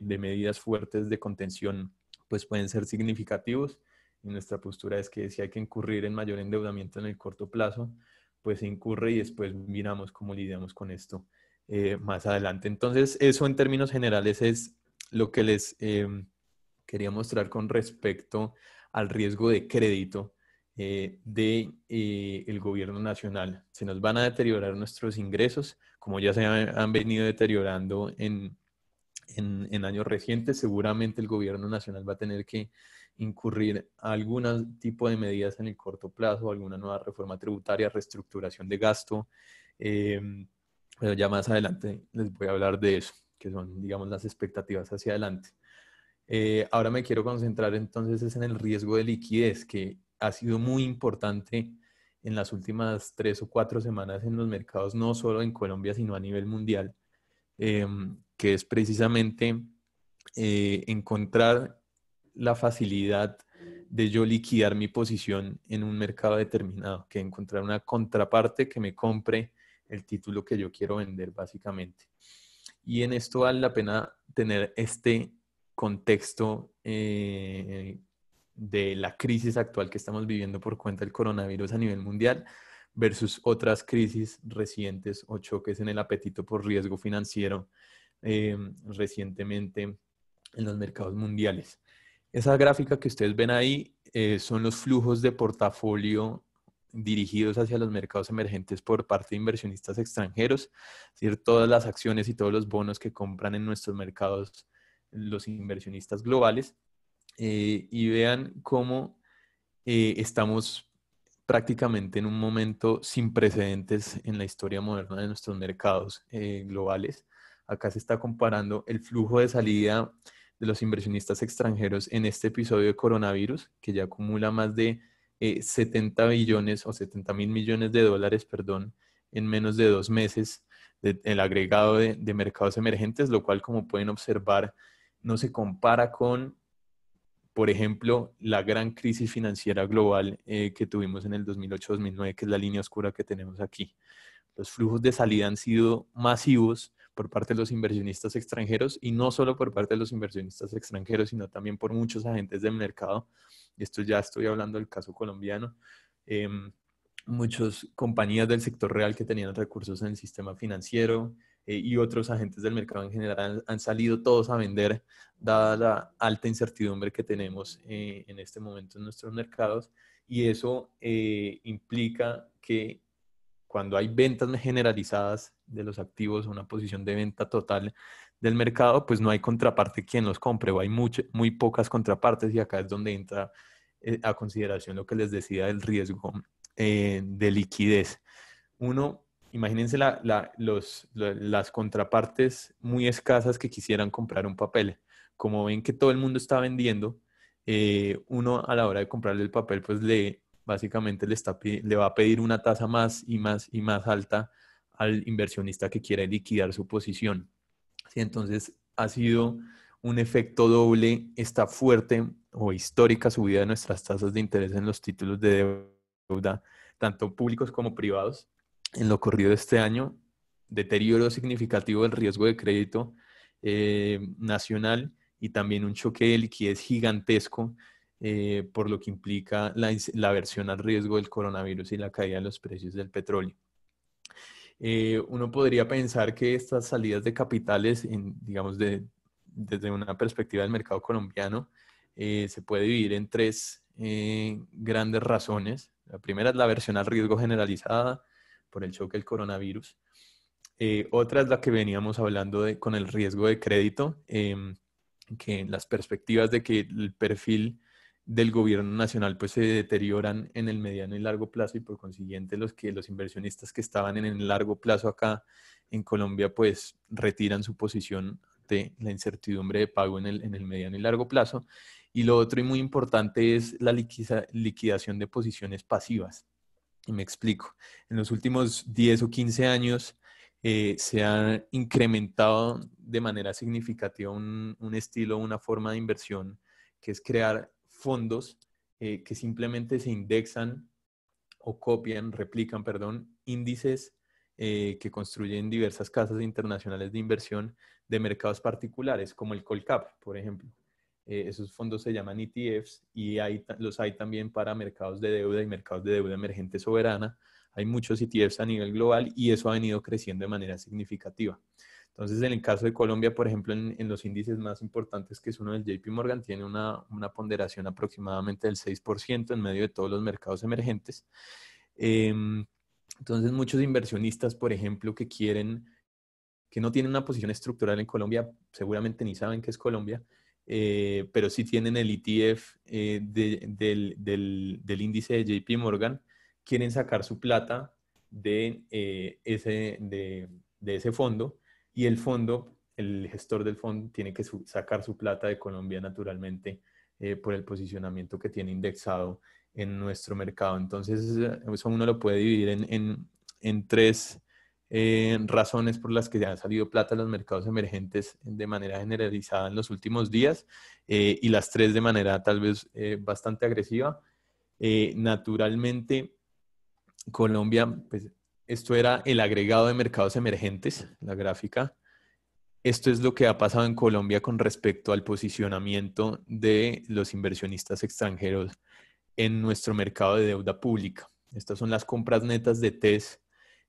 de medidas fuertes de contención, pues pueden ser significativos nuestra postura es que si hay que incurrir en mayor endeudamiento en el corto plazo, pues se incurre y después miramos cómo lidiamos con esto eh, más adelante. Entonces, eso en términos generales es lo que les em, quería mostrar con respecto al riesgo de crédito eh, de eh, el gobierno nacional. Se nos van a deteriorar nuestros ingresos, como ya se han, venido deteriorando en, en años recientes, seguramente el gobierno nacional va a tener que incurrir a algún tipo de medidas en el corto plazo, alguna nueva reforma tributaria, reestructuración de gasto. Eh, pero ya más adelante les voy a hablar de eso, que son, digamos, las expectativas hacia adelante. Eh, ahora me quiero concentrar entonces en el riesgo de liquidez, que ha sido muy importante en las últimas tres o cuatro semanas en los mercados, no solo en Colombia, sino a nivel mundial, eh, que es precisamente encontrar la facilidad de yo liquidar mi posición en un mercado determinado, que encontrar una contraparte que me compre el título que yo quiero vender básicamente. Y en esto vale la pena tener este contexto eh, de la crisis actual que estamos viviendo por cuenta del coronavirus a nivel mundial versus otras crisis recientes o choques en el apetito por riesgo financiero eh, recientemente en los mercados mundiales. Esa gráfica que ustedes ven ahí eh, son los flujos de portafolio dirigidos hacia los mercados emergentes por parte de inversionistas extranjeros, es decir, todas las acciones y todos los bonos que compran en nuestros mercados los inversionistas globales. Eh, y vean cómo eh, estamos prácticamente en un momento sin precedentes en la historia moderna de nuestros mercados globales. Acá se está comparando el flujo de salida de los inversionistas extranjeros en este episodio de coronavirus, que ya acumula más de 70 eh, billones o 70 mil millones de dólares, perdón, en menos de dos meses del el agregado de, mercados emergentes, lo cual, como pueden observar, no se compara con, por ejemplo, la gran crisis financiera global eh, que tuvimos en el 2008-2009, que es la línea oscura que tenemos aquí. Los flujos de salida han sido masivos por parte de los inversionistas extranjeros y no solo por parte de los inversionistas extranjeros, sino también por muchos agentes del mercado. Y esto ya estoy hablando del caso colombiano. Em, muchas compañías del sector real que tenían recursos en el sistema financiero eh, y otros agentes del mercado en general han, salido todos a vender, dada la alta incertidumbre que tenemos eh, en este momento en nuestros mercados. Y eso eh, implica que cuando hay ventas generalizadas de los activos, una posición de venta total del mercado, pues no hay contraparte quien los compre o hay muy pocas contrapartes y acá es donde entra eh, a consideración lo que les decía del riesgo eh, de liquidez. Uno, imagínense las contrapartes muy escasas que quisieran comprar un papel. Como ven que todo el mundo está vendiendo, eh, uno a la hora de comprarle el papel, pues le básicamente le, está, le va a pedir una tasa más y más y más alta al inversionista que quiere liquidar su posición. entonces, ha sido un efecto doble esta fuerte o histórica subida de nuestras tasas de interés en los títulos de deuda, tanto públicos como privados, en lo corrido de este año, deterioro significativo del riesgo de crédito eh, nacional y también un choque de liquidez gigantesco eh, por lo que implica la, la versión al riesgo del coronavirus y la caída de los precios del petróleo. Eh, uno podría pensar que estas salidas de capitales, en, digamos, de, desde una perspectiva del mercado colombiano, eh, se puede dividir en tres grandes razones. La primera es la versión al riesgo generalizada por el choque del coronavirus. otra es la que veníamos hablando de, con el riesgo de crédito, em, que en las perspectivas de que el perfil del gobierno nacional pues se deterioran en el mediano y largo plazo y por consiguiente los que los inversionistas que estaban en el largo plazo acá en Colombia pues retiran su posición de la incertidumbre de pago en el, en el mediano y largo plazo. Y lo otro y muy importante es la liquidación de posiciones pasivas. Y me explico. En los últimos 10 o 15 años eh, se ha incrementado de manera significativa un, un estilo, una forma de inversión que es crear fondos eh, que simplemente se indexan o copian, replican, perdón, índices eh, que construyen diversas casas internacionales de inversión de mercados particulares, como el Colcap, por ejemplo. Eh, esos fondos se llaman ETFs y los hay también para mercados de deuda y mercados de deuda emergente soberana. Hay muchos ETFs a nivel global y eso ha venido creciendo de manera significativa. Entonces, en el caso de Colombia, por ejemplo, en, en los índices más importantes, que es uno del JP Morgan, tiene una, una ponderación aproximadamente del 6% en medio de todos los mercados emergentes. Em, entonces, muchos inversionistas, por ejemplo, que quieren, que no tienen una posición estructural en Colombia, seguramente ni saben qué es Colombia, eh, pero sí tienen el ETF eh, del, del, del, índice de JP Morgan, quieren sacar su plata de, eh, ese, de, de, ese fondo y el fondo, el gestor del fondo tiene que sacar su plata de Colombia naturalmente eh, por el posicionamiento que tiene indexado en nuestro mercado. Entonces, eso uno lo puede dividir en, en, en tres eh, razones por las que han salido plata a los mercados emergentes de manera generalizada en los últimos días eh, y las tres de manera tal vez bastante agresiva. naturalmente, Colombia, pues esto era el agregado de mercados emergentes, la gráfica. Esto es lo que ha pasado en Colombia con respecto al posicionamiento de los inversionistas extranjeros en nuestro mercado de deuda pública. Estas son las compras netas de TES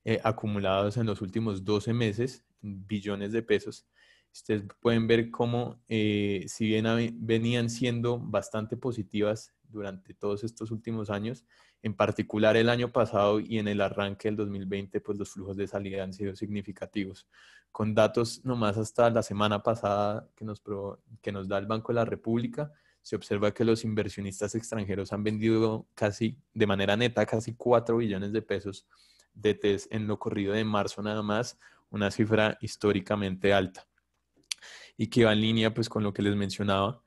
eh, acumuladas en los últimos 12 meses, billones de pesos. Ustedes pueden ver cómo, eh, si bien venían siendo bastante positivas durante todos estos últimos años, en particular el año pasado y en el arranque del 2020, pues los flujos de salida han sido significativos. Con datos nomás hasta la semana pasada que nos, que nos da el Banco de la República, se observa que los inversionistas extranjeros han vendido casi, de manera neta, casi 4 billones de pesos de test e en lo corrido de marzo nada más, una cifra históricamente alta y que va en línea pues con lo que les mencionaba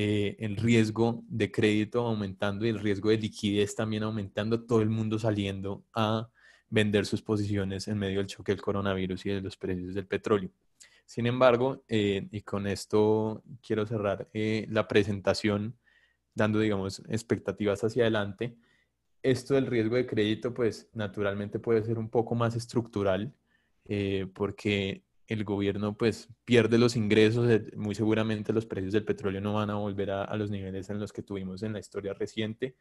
eh, el riesgo de crédito aumentando y el riesgo de liquidez también aumentando, todo el mundo saliendo a vender sus posiciones en medio del choque del coronavirus y de los precios del petróleo. Sin embargo, eh, y con esto quiero cerrar eh, la presentación dando, digamos, expectativas hacia adelante. Esto del riesgo de crédito, pues naturalmente puede ser un poco más estructural, porque el gobierno pues pierde los ingresos, eh, muy seguramente los precios del petróleo no van a volver a, los niveles en los que tuvimos en la historia reciente,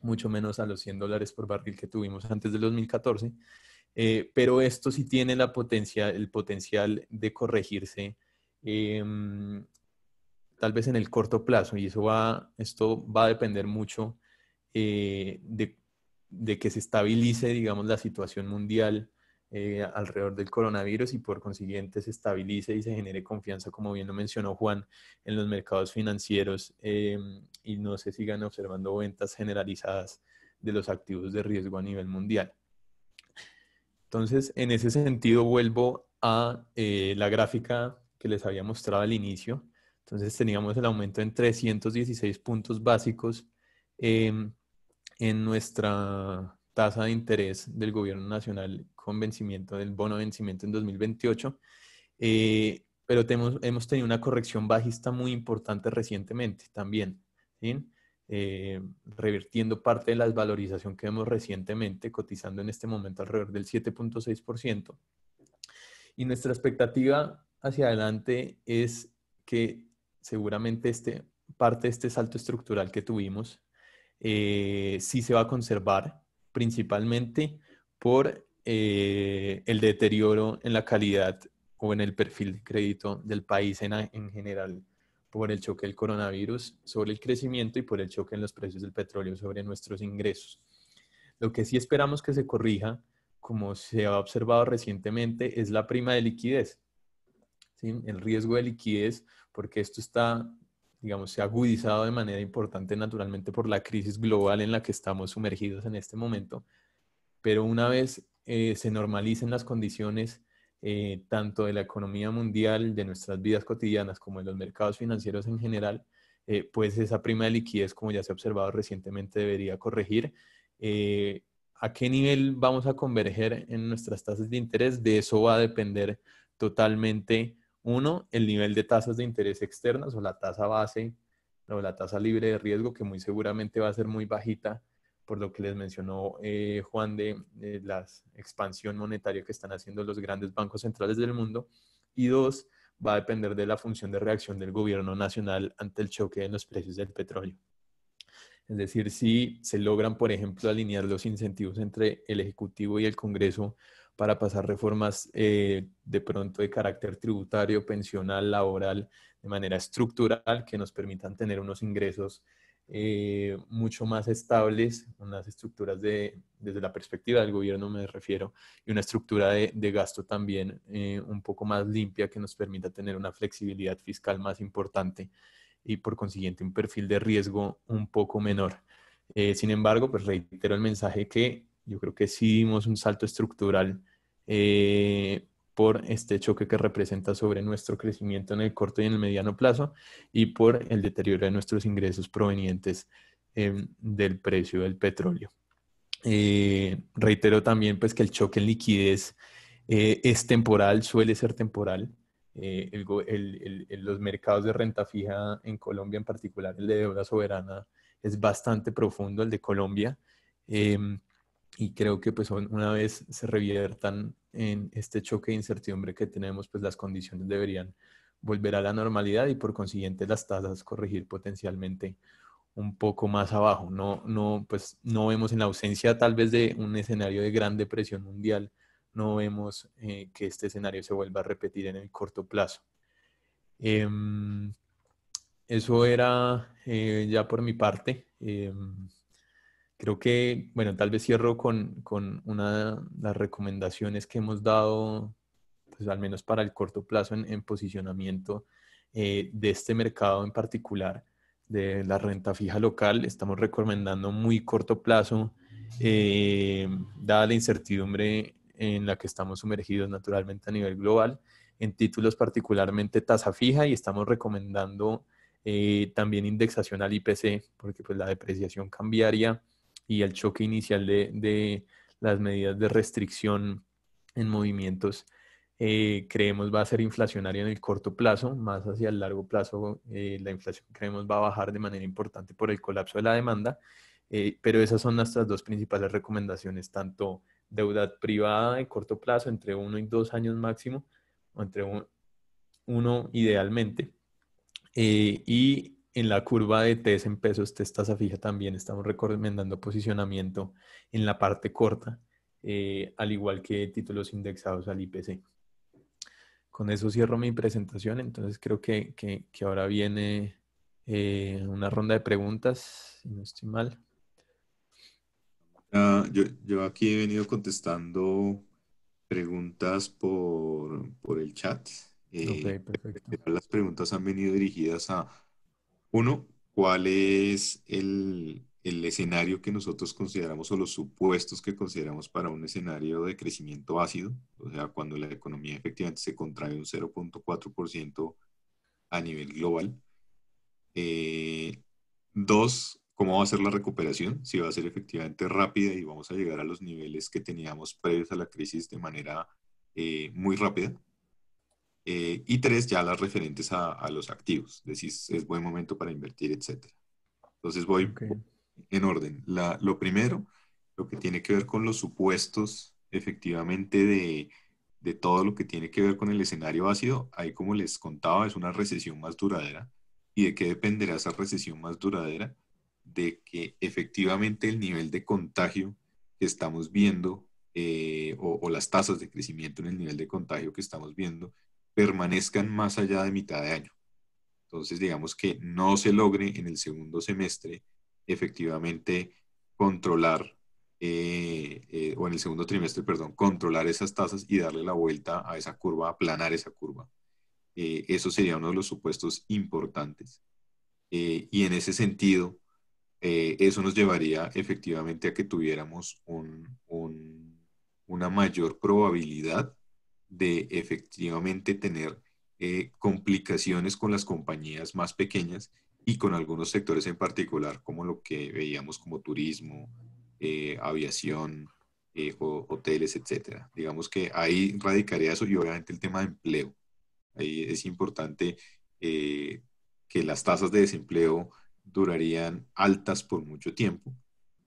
mucho menos a los 100 dólares por barril que tuvimos antes del 2014, eh, pero esto sí tiene la potencia, el potencial de corregirse em, tal vez en el corto plazo y eso va, esto va a depender mucho eh, de, de que se estabilice, digamos, la situación mundial eh, alrededor del coronavirus y por consiguiente se estabilice y se genere confianza, como bien lo mencionó Juan, en los mercados financieros em, y no se sigan observando ventas generalizadas de los activos de riesgo a nivel mundial. Entonces, en ese sentido, vuelvo a eh, la gráfica que les había mostrado al inicio. Entonces, teníamos el aumento en 316 puntos básicos em, en nuestra tasa de interés del gobierno nacional con vencimiento del bono vencimiento en 2028, eh, pero tenemos, hemos tenido una corrección bajista muy importante recientemente también, eh, revirtiendo parte de la desvalorización que vemos recientemente, cotizando en este momento alrededor del 7.6%. Y nuestra expectativa hacia adelante es que seguramente este, parte de este salto estructural que tuvimos eh, sí se va a conservar principalmente por eh, el deterioro en la calidad o en el perfil de crédito del país en, general por el choque del coronavirus sobre el crecimiento y por el choque en los precios del petróleo sobre nuestros ingresos. Lo que sí esperamos que se corrija, como se ha observado recientemente, es la prima de liquidez, el riesgo de liquidez, porque esto está digamos, se ha agudizado de manera importante naturalmente por la crisis global en la que estamos sumergidos en este momento. Pero una vez eh, se normalicen las condiciones eh, tanto de la economía mundial, de nuestras vidas cotidianas, como en los mercados financieros en general, eh, pues esa prima de liquidez, como ya se ha observado recientemente, debería corregir. ¿A qué nivel vamos a converger en nuestras tasas de interés? De eso va a depender totalmente uno, el nivel de tasas de interés externas o la tasa base o la tasa libre de riesgo, que muy seguramente va a ser muy bajita por lo que les mencionó eh, Juan de eh, la expansión monetaria que están haciendo los grandes bancos centrales del mundo. Y dos, va a depender de la función de reacción del gobierno nacional ante el choque en los precios del petróleo. Es decir, si se logran, por ejemplo, alinear los incentivos entre el Ejecutivo y el Congreso para pasar reformas eh, de pronto de carácter tributario, pensional, laboral, de manera estructural, que nos permitan tener unos ingresos eh, mucho más estables, unas estructuras de, desde la perspectiva del gobierno me refiero, y una estructura de, gasto también eh, un poco más limpia que nos permita tener una flexibilidad fiscal más importante y por consiguiente un perfil de riesgo un poco menor. sin embargo, pues reitero el mensaje que yo creo que sí dimos un salto estructural eh, por este choque que representa sobre nuestro crecimiento en el corto y en el mediano plazo y por el deterioro de nuestros ingresos provenientes em, del precio del petróleo. Eh, reitero también pues que el choque en liquidez eh, es temporal, suele ser temporal. los mercados de renta fija en Colombia, en particular el de deuda soberana, es bastante profundo, el de Colombia. Eh, y creo que pues una vez se reviertan en este choque de incertidumbre que tenemos, pues las condiciones deberían volver a la normalidad y por consiguiente las tasas corregir potencialmente un poco más abajo. No, no, pues no vemos en la ausencia tal vez de un escenario de gran depresión mundial, no vemos eh, que este escenario se vuelva a repetir en el corto plazo. Em, eso era eh, ya por mi parte. Em, Creo que, bueno, tal vez cierro con, con una de las recomendaciones que hemos dado, pues al menos para el corto plazo en, posicionamiento eh, de este mercado en particular, de la renta fija local. Estamos recomendando muy corto plazo, eh, dada la incertidumbre en la que estamos sumergidos naturalmente a nivel global, en títulos particularmente tasa fija y estamos recomendando eh, también indexación al IPC, porque pues la depreciación cambiaría y el choque inicial de, de las medidas de restricción en movimientos, eh, creemos va a ser inflacionario en el corto plazo, más hacia el largo plazo eh, la inflación creemos va a bajar de manera importante por el colapso de la demanda, eh, pero esas son nuestras dos principales recomendaciones, tanto deuda privada de corto plazo, entre uno y dos años máximo, o entre un, uno idealmente, y en la curva de test en pesos, tasa fija también estamos recomendando posicionamiento en la parte corta, eh, al igual que títulos indexados al IPC. Con eso cierro mi presentación, entonces creo que, ahora viene eh, una ronda de preguntas, si no estoy mal. Ah, yo, aquí he venido contestando preguntas por, el chat. Eh, perfecto. Las preguntas han venido dirigidas a uno, ¿cuál es el, escenario que nosotros consideramos o los supuestos que consideramos para un escenario de crecimiento ácido, o sea, cuando la economía efectivamente se contrae un 0.4% a nivel global. Eh, dos, ¿cómo va a ser la recuperación? Si va a ser efectivamente rápida y vamos a llegar a los niveles que teníamos previos a la crisis de manera eh, muy rápida, eh, y tres, ya las referentes a, los activos, decís, es buen momento para invertir, etc. Entonces voy en orden. lo primero, lo que tiene que ver con los supuestos, efectivamente, de, de todo lo que tiene que ver con el escenario ácido, ahí como les contaba, es una recesión más duradera. ¿Y de qué dependerá esa recesión más duradera? De que efectivamente el nivel de contagio que estamos viendo eh, o, o, las tasas de crecimiento en el nivel de contagio que estamos viendo permanezcan más allá de mitad de año. Entonces, digamos que no se logre en el segundo semestre efectivamente controlar, eh, eh, o en el segundo trimestre, perdón, controlar esas tasas y darle la vuelta a esa curva, aplanar esa curva. Eh, eso sería uno de los supuestos importantes. y en ese sentido, eso nos llevaría efectivamente a que tuviéramos una mayor probabilidad de efectivamente tener eh, complicaciones con las compañías más pequeñas y con algunos sectores en particular, como lo que veíamos como turismo, eh, aviación, eh, hoteles, etcétera. Digamos que ahí radicaría eso y obviamente el tema de empleo. Ahí es importante que las tasas de desempleo durarían altas por mucho tiempo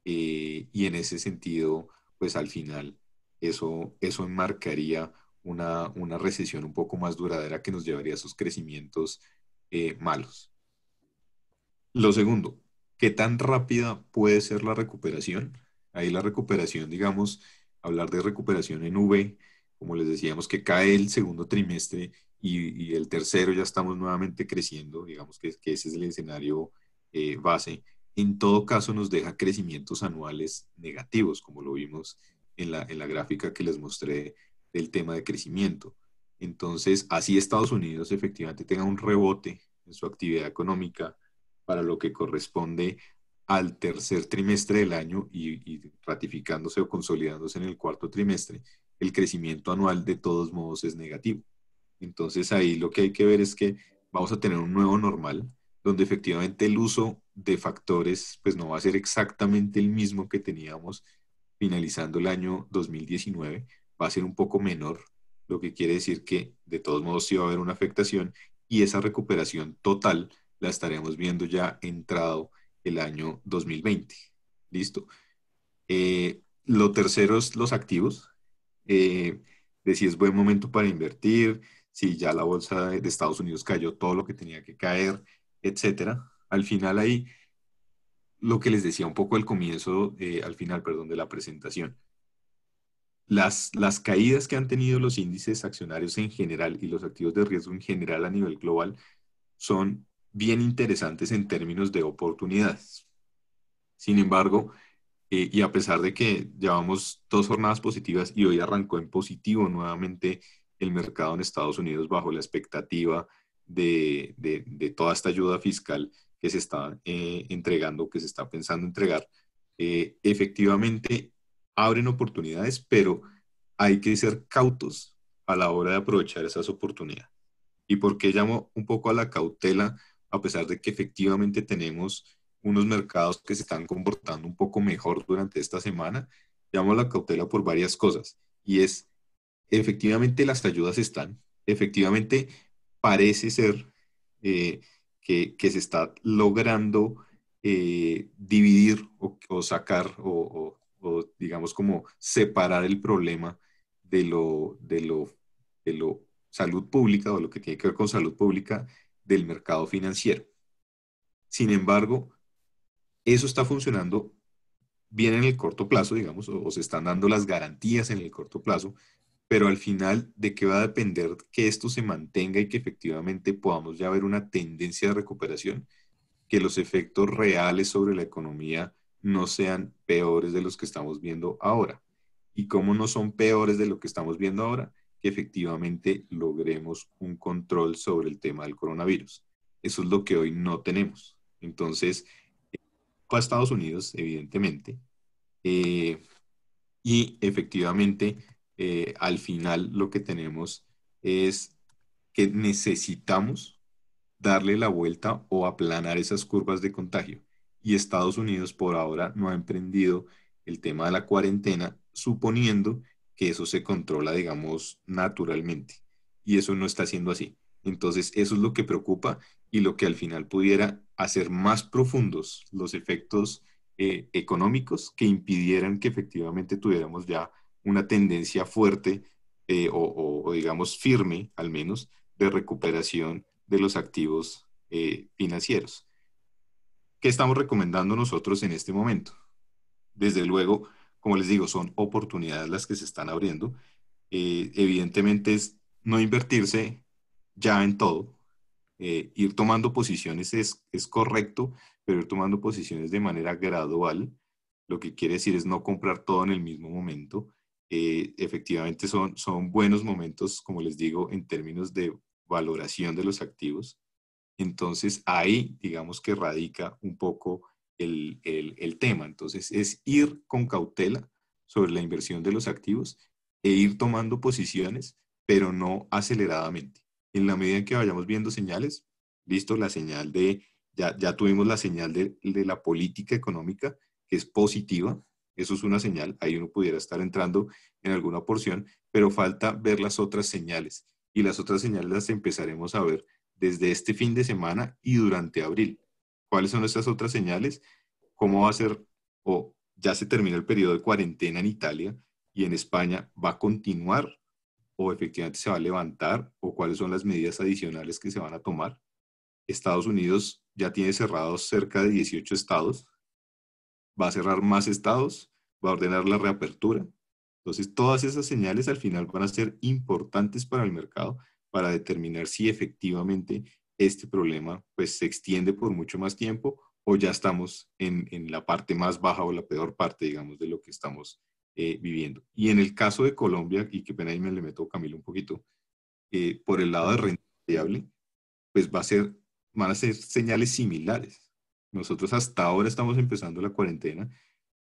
y en ese sentido, pues al final eso, eso enmarcaría una, recesión un poco más duradera que nos llevaría a esos crecimientos eh, malos. Lo segundo, ¿qué tan rápida puede ser la recuperación? Ahí la recuperación, digamos, hablar de recuperación en V, como les decíamos, que cae el segundo trimestre y, el tercero ya estamos nuevamente creciendo, digamos que, ese es el escenario eh, base. En todo caso nos deja crecimientos anuales negativos, como lo vimos en la, en la gráfica que les mostré del tema de crecimiento. Entonces, así Estados Unidos efectivamente tenga un rebote en su actividad económica para lo que corresponde al tercer trimestre del año y, ratificándose o consolidándose en el cuarto trimestre, el crecimiento anual de todos modos es negativo. Entonces ahí lo que hay que ver es que vamos a tener un nuevo normal donde efectivamente el uso de factores pues no va a ser exactamente el mismo que teníamos finalizando el año 2019, va a ser un poco menor, lo que quiere decir que de todos modos sí va a haber una afectación y esa recuperación total la estaremos viendo ya entrado el año 2020. ¿Listo? Eh, lo tercero es los activos, eh, de si es buen momento para invertir, si ya la bolsa de Estados Unidos cayó todo lo que tenía que caer, etc. Al final ahí, lo que les decía un poco al comienzo, eh, al final, perdón, de la presentación las, caídas que han tenido los índices accionarios en general y los activos de riesgo en general a nivel global son bien interesantes en términos de oportunidades. Sin embargo, eh, y a pesar de que llevamos dos jornadas positivas y hoy arrancó en positivo nuevamente el mercado en Estados Unidos bajo la expectativa de, toda esta ayuda fiscal que se está eh, entregando, que se está pensando entregar, eh, efectivamente abren oportunidades, pero hay que ser cautos a la hora de aprovechar esas oportunidades. ¿Y por qué llamo un poco a la cautela, a pesar de que efectivamente tenemos unos mercados que se están comportando un poco mejor durante esta semana? Llamo a la cautela por varias cosas. Y es, efectivamente las ayudas están, efectivamente parece ser eh, que, se está logrando eh, dividir o, sacar o o digamos como separar el problema de lo, de lo, de lo salud pública o lo que tiene que ver con salud pública del mercado financiero. Sin embargo, eso está funcionando bien en el corto plazo, digamos, o, se están dando las garantías en el corto plazo, pero al final de qué va a depender que esto se mantenga y que efectivamente podamos ya ver una tendencia de recuperación, que los efectos reales sobre la economía no sean peores de los que estamos viendo ahora. Y como no son peores de lo que estamos viendo ahora, que efectivamente logremos un control sobre el tema del coronavirus. Eso es lo que hoy no tenemos. Entonces, a eh, Estados Unidos, evidentemente, eh, y efectivamente, eh, al final lo que tenemos es que necesitamos darle la vuelta o aplanar esas curvas de contagio y Estados Unidos por ahora no ha emprendido el tema de la cuarentena, suponiendo que eso se controla, digamos, naturalmente. Y eso no está siendo así. Entonces, eso es lo que preocupa y lo que al final pudiera hacer más profundos los efectos eh, económicos que impidieran que efectivamente tuviéramos ya una tendencia fuerte eh, o, digamos, firme, al menos, de recuperación de los activos eh, financieros. ¿Qué estamos recomendando nosotros en este momento? Desde luego, como les digo, son oportunidades las que se están abriendo. Eh, evidentemente es no invertirse ya en todo. Eh, ir tomando posiciones es, correcto, pero ir tomando posiciones de manera gradual. Lo que quiere decir es no comprar todo en el mismo momento. Eh, efectivamente son, son buenos momentos, como les digo, en términos de valoración de los activos. Entonces ahí, digamos que radica un poco el, tema. Entonces es ir con cautela sobre la inversión de los activos e ir tomando posiciones, pero no aceleradamente. En la medida en que vayamos viendo señales, listo, la señal de, ya, tuvimos la señal de, de la política económica, que es positiva, eso es una señal, ahí uno pudiera estar entrando en alguna porción, pero falta ver las otras señales. Y las otras señales las empezaremos a ver desde este fin de semana y durante abril. ¿Cuáles son esas otras señales? ¿Cómo va a ser o ya se terminó el periodo de cuarentena en Italia y en España va a continuar o efectivamente se va a levantar o cuáles son las medidas adicionales que se van a tomar? Estados Unidos ya tiene cerrados cerca de 18 estados, va a cerrar más estados, va a ordenar la reapertura. Entonces, todas esas señales al final van a ser importantes para el mercado para determinar si efectivamente este problema pues, se extiende por mucho más tiempo o ya estamos en, la parte más baja o la peor parte, digamos, de lo que estamos eh, viviendo. Y en el caso de Colombia, y que pena ahí me le meto Camilo un poquito, eh, por el lado de renta pues va a ser, van a ser señales similares. Nosotros hasta ahora estamos empezando la cuarentena,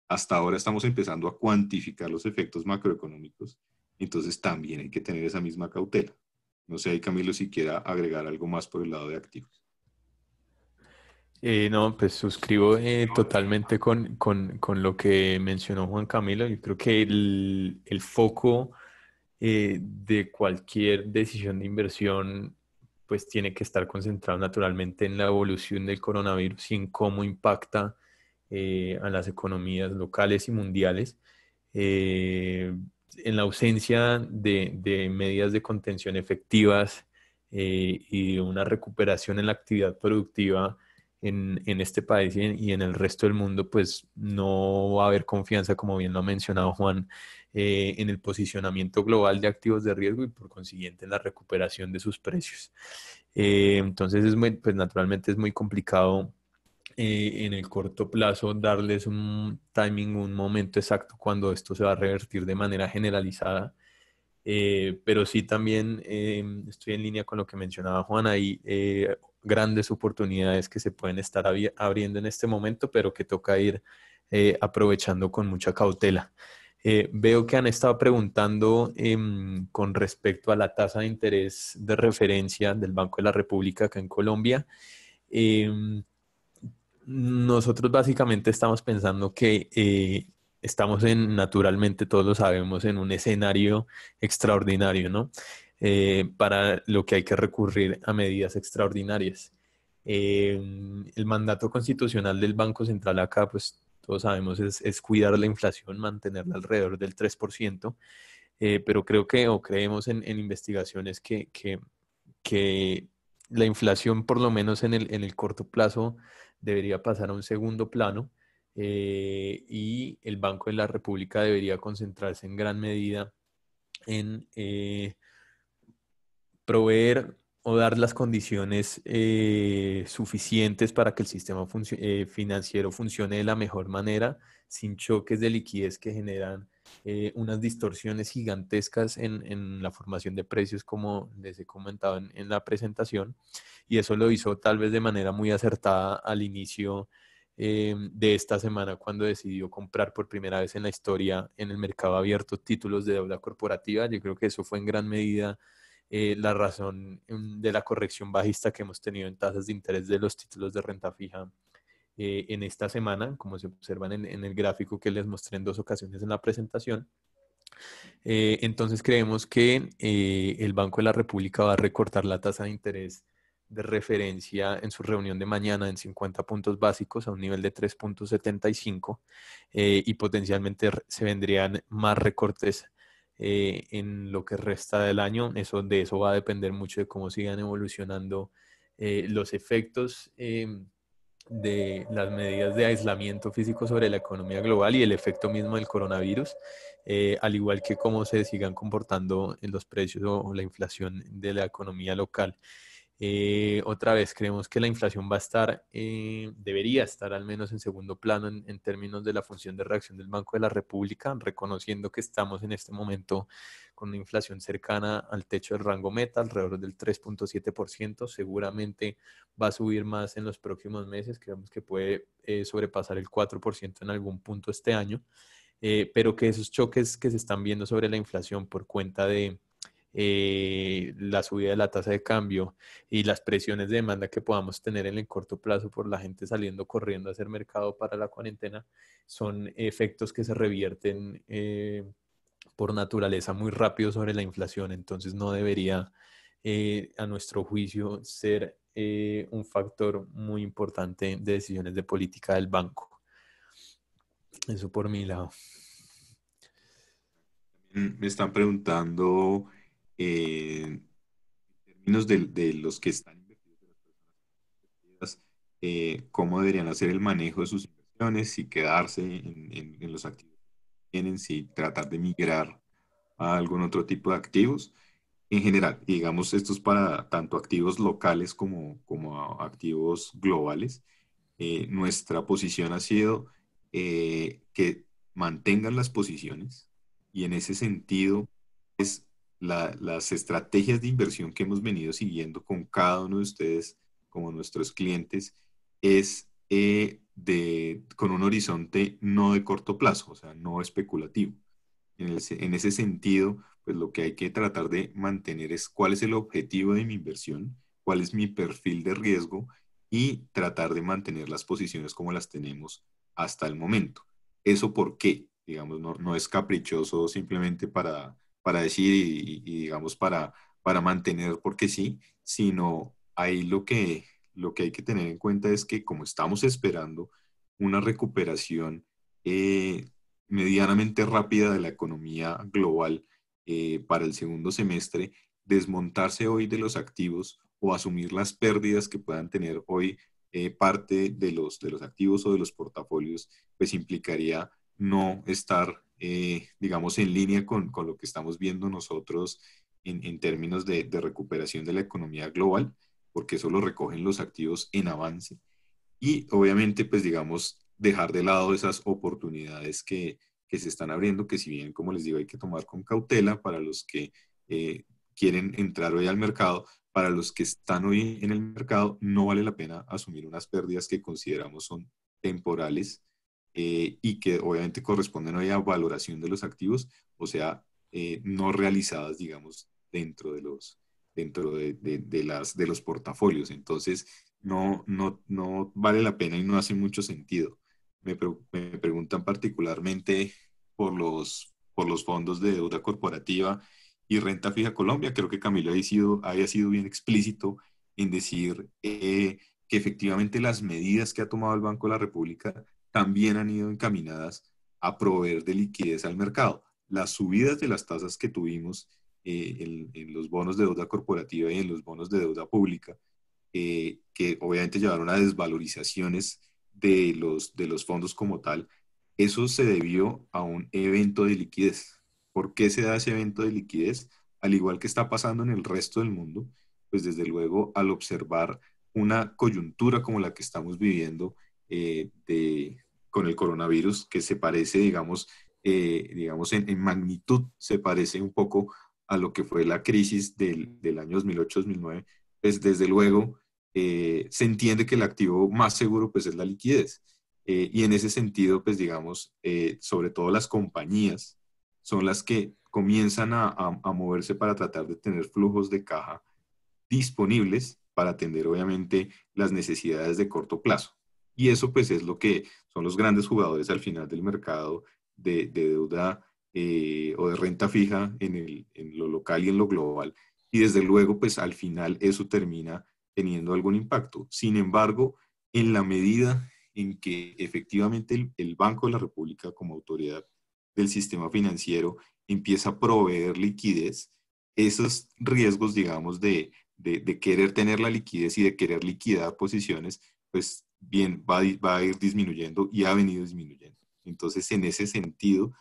hasta ahora estamos empezando a cuantificar los efectos macroeconómicos, entonces también hay que tener esa misma cautela. No sé Camilo si quiera agregar algo más por el lado de activos. Eh, no, pues suscribo eh, totalmente con, lo que mencionó Juan Camilo. Yo creo que el, foco eh, de cualquier decisión de inversión pues tiene que estar concentrado naturalmente en la evolución del coronavirus y en cómo impacta a las economías locales y mundiales en la ausencia de, medidas de contención efectivas eh, y una recuperación en la actividad productiva en, este país y en, el resto del mundo, pues no va a haber confianza, como bien lo ha mencionado Juan, eh, en el posicionamiento global de activos de riesgo y por consiguiente en la recuperación de sus precios. Eh, entonces, pues naturalmente es muy complicado eh, en el corto plazo darles un timing, un momento exacto cuando esto se va a revertir de manera generalizada. Eh, pero sí también em, estoy en línea con lo que mencionaba Juan, hay eh, grandes oportunidades que se pueden estar abriendo en este momento, pero que toca ir aprovechando con mucha cautela. veo que han estado preguntando em, con respecto a la tasa de interés de referencia del Banco de la República acá en Colombia. Eh, nosotros básicamente estamos pensando que eh, estamos en, naturalmente, todos lo sabemos, en un escenario extraordinario, ¿no? Eh, para lo que hay que recurrir a medidas extraordinarias. Em, el mandato constitucional del Banco Central acá, pues todos sabemos, es, cuidar la inflación, mantenerla alrededor del 3%, eh, pero creo que, o creemos en, investigaciones que, que, que, la inflación, por lo menos en el, en el corto plazo, debería pasar a un segundo plano eh, y el Banco de la República debería concentrarse en gran medida en eh, proveer o dar las condiciones eh, suficientes para que el sistema financiero funcione de la mejor manera, sin choques de liquidez que generan eh, unas distorsiones gigantescas en, en, la formación de precios, como les he comentado en, la presentación, y eso lo hizo tal vez de manera muy acertada al inicio eh, de esta semana, cuando decidió comprar por primera vez en la historia en el mercado abierto títulos de deuda corporativa. Yo creo que eso fue en gran medida eh, la razón mm, de la corrección bajista que hemos tenido en tasas de interés de los títulos de renta fija eh, en esta semana, como se observan en, el gráfico que les mostré en dos ocasiones en la presentación. Eh, entonces creemos que eh, el Banco de la República va a recortar la tasa de interés de referencia en su reunión de mañana en 50 puntos básicos a un nivel de 3.75 y potencialmente se vendrían más recortes en lo que resta del año. de eso va a depender mucho de cómo sigan evolucionando los efectos em, de las medidas de aislamiento físico sobre la economía global y el efecto mismo del coronavirus, eh, al igual que cómo se sigan comportando los precios o, la inflación de la economía local. Eh, otra vez, creemos que la inflación va a estar, eh, debería estar al menos en segundo plano en términos de la función de reacción del Banco de la República, reconociendo que estamos en este momento con una inflación cercana al techo del rango meta, alrededor del 3.7%. Seguramente va a subir más en los próximos meses, creemos que puede eh, sobrepasar el 4% en algún punto este año, eh, pero que esos choques que se están viendo sobre la inflación por cuenta de, eh, la subida de la tasa de cambio y las presiones de demanda que podamos tener en el corto plazo por la gente saliendo corriendo a hacer mercado para la cuarentena son efectos que se revierten por naturaleza muy rápido sobre la inflación, entonces no debería, eh, a nuestro juicio, ser eh, un factor muy importante de decisiones de política del banco. Eso por mi lado. Me están preguntando eh, en términos de, los que están invertidos, eh, cómo deberían hacer el manejo de sus inversiones, y quedarse en los activos tienen, si tratar de migrar a algún otro tipo de activos en general. digamos, esto es para tanto activos locales como, como activos globales. Eh, nuestra posición ha sido eh, que mantengan las posiciones y en ese sentido es las estrategias de inversión que hemos venido siguiendo con cada uno de ustedes como nuestros clientes es eh, de, con un horizonte no de corto plazo, o sea, no especulativo. En, en, ese sentido, pues lo que hay que tratar de mantener es cuál es el objetivo de mi inversión, cuál es mi perfil de riesgo y tratar de mantener las posiciones como las tenemos hasta el momento. Eso por qué, digamos, no, no es caprichoso simplemente para, para decir y, digamos para, para mantener porque sí, sino ahí lo que lo que hay que tener en cuenta es que como estamos esperando una recuperación eh, medianamente rápida de la economía global eh, para el segundo semestre, desmontarse hoy de los activos o asumir las pérdidas que puedan tener hoy eh, parte de los, activos o de los portafolios, pues implicaría no estar, digamos, en línea con, lo que estamos viendo nosotros en, términos de recuperación de la economía global porque solo recogen los activos en avance. Y obviamente, pues digamos, dejar de lado esas oportunidades que, que se están abriendo, que si bien, como les digo, hay que tomar con cautela para los que eh, quieren entrar hoy al mercado, para los que están hoy en el mercado, no vale la pena asumir unas pérdidas que consideramos son temporales eh, y que obviamente corresponden hoy a valoración de los activos, o sea, eh, no realizadas, digamos, dentro de los, dentro de, las, de los portafolios. Entonces, no, no, vale la pena y no hace mucho sentido. Me, preguntan particularmente por los, por los fondos de deuda corporativa y renta fija Colombia. Creo que Camilo haya sido, sido bien explícito en decir eh, que efectivamente las medidas que ha tomado el Banco de la República también han ido encaminadas a proveer de liquidez al mercado. Las subidas de las tasas que tuvimos eh, en, los bonos de deuda corporativa y en los bonos de deuda pública, eh, que obviamente llevaron a desvalorizaciones de los, de los fondos como tal, eso se debió a un evento de liquidez. ¿Por qué se da ese evento de liquidez? Al igual que está pasando en el resto del mundo, pues desde luego al observar una coyuntura como la que estamos viviendo eh, de, con el coronavirus, que se parece, digamos, digamos en, en, magnitud, se parece un poco a lo que fue la crisis del, año 2008-2009, pues desde luego eh, se entiende que el activo más seguro pues es la liquidez. Eh, y en ese sentido, pues digamos, eh, sobre todo las compañías son las que comienzan a, moverse para tratar de tener flujos de caja disponibles para atender obviamente las necesidades de corto plazo. Y eso pues es lo que son los grandes jugadores al final del mercado de, de deuda eh, o de renta fija en, lo local y en lo global. Y desde luego, pues al final eso termina teniendo algún impacto. Sin embargo, en la medida en que efectivamente el, Banco de la República como autoridad del sistema financiero empieza a proveer liquidez, esos riesgos, digamos, de, de, de querer tener la liquidez y de querer liquidar posiciones, pues bien, va, va a ir disminuyendo y ha venido disminuyendo. Entonces, en ese sentido,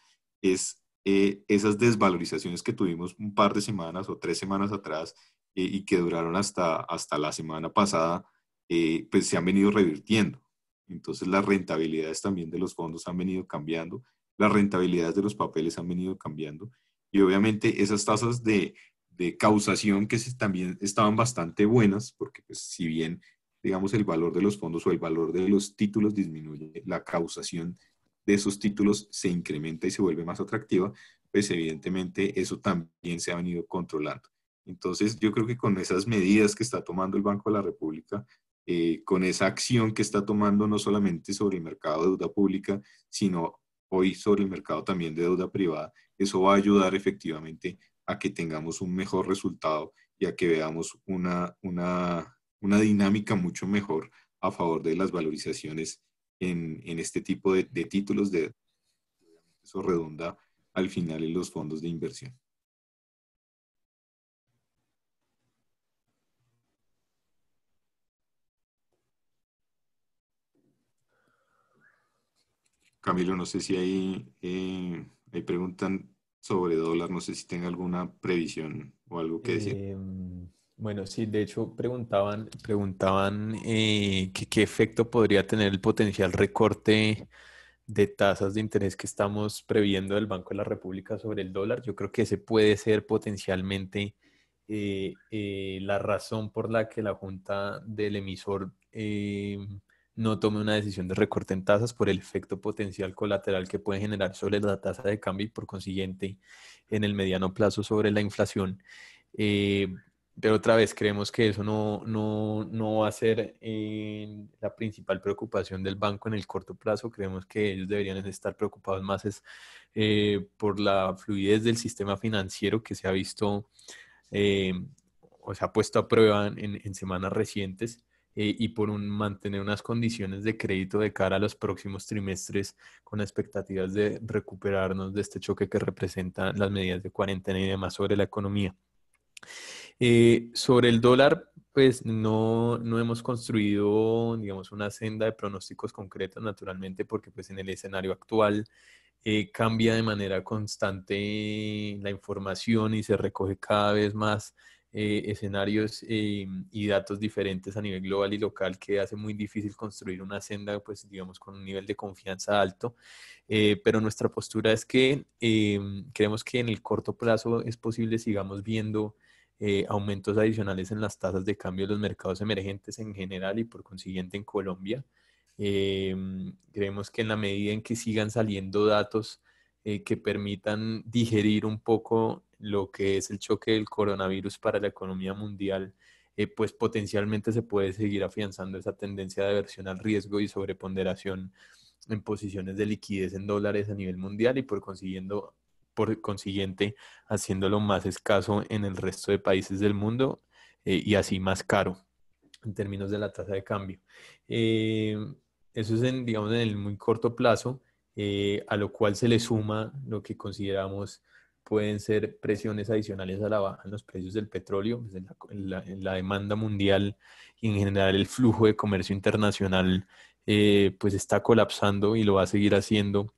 es eh, esas desvalorizaciones que tuvimos un par de semanas o tres semanas atrás eh, y que duraron hasta, hasta la semana pasada, eh, pues se han venido revirtiendo. Entonces las rentabilidades también de los fondos han venido cambiando, las rentabilidades de los papeles han venido cambiando y obviamente esas tasas de, de causación que también estaban bastante buenas, porque pues, si bien digamos el valor de los fondos o el valor de los títulos disminuye, la causación de esos títulos se incrementa y se vuelve más atractiva, pues evidentemente eso también se ha venido controlando. Entonces yo creo que con esas medidas que está tomando el Banco de la República, eh, con esa acción que está tomando no solamente sobre el mercado de deuda pública, sino hoy sobre el mercado también de deuda privada, eso va a ayudar efectivamente a que tengamos un mejor resultado y a que veamos una, una, una dinámica mucho mejor a favor de las valorizaciones en, este tipo de, títulos, de, eso redunda al final en los fondos de inversión. Camilo, no sé si hay, eh, preguntan sobre dólar, no sé si tenga alguna previsión o algo que decir. Em, bueno, sí, de hecho preguntaban, preguntaban eh, qué efecto podría tener el potencial recorte de tasas de interés que estamos previendo del Banco de la República sobre el dólar. Yo creo que ese puede ser potencialmente eh, eh, la razón por la que la Junta del emisor no tome una decisión de recorte en tasas por el efecto potencial colateral que puede generar sobre la tasa de cambio y por consiguiente en el mediano plazo sobre la inflación pero otra vez creemos que eso no, va a ser eh, la principal preocupación del banco en el corto plazo. Creemos que ellos deberían estar preocupados más eh, por la fluidez del sistema financiero que se ha visto eh, o se ha puesto a prueba en, semanas recientes y por mantener unas condiciones de crédito de cara a los próximos trimestres con expectativas de recuperarnos de este choque que representan las medidas de cuarentena y demás sobre la economía. Eh, sobre el dólar, pues no, hemos construido, digamos, una senda de pronósticos concretos, naturalmente, porque pues en el escenario actual eh, cambia de manera constante la información y se recoge cada vez más eh, escenarios y datos diferentes a nivel global y local que hace muy difícil construir una senda, pues digamos, con un nivel de confianza alto. pero nuestra postura es que creemos que en el corto plazo es posible sigamos viendo eh, aumentos adicionales en las tasas de cambio de los mercados emergentes en general y por consiguiente en Colombia. Eh, creemos que en la medida en que sigan saliendo datos eh, que permitan digerir un poco lo que es el choque del coronavirus para la economía mundial, pues potencialmente se puede seguir afianzando esa tendencia de aversión al riesgo y sobreponderación en posiciones de liquidez en dólares a nivel mundial y por consiguiendo por consiguiente haciéndolo más escaso en el resto de países del mundo eh, y así más caro en términos de la tasa de cambio. Eh, eso es, en, digamos, en el muy corto plazo, eh, a lo cual se le suma lo que consideramos pueden ser presiones adicionales a la baja en los precios del petróleo, en, la, demanda mundial y en general el flujo de comercio internacional pues está colapsando y lo va a seguir haciendo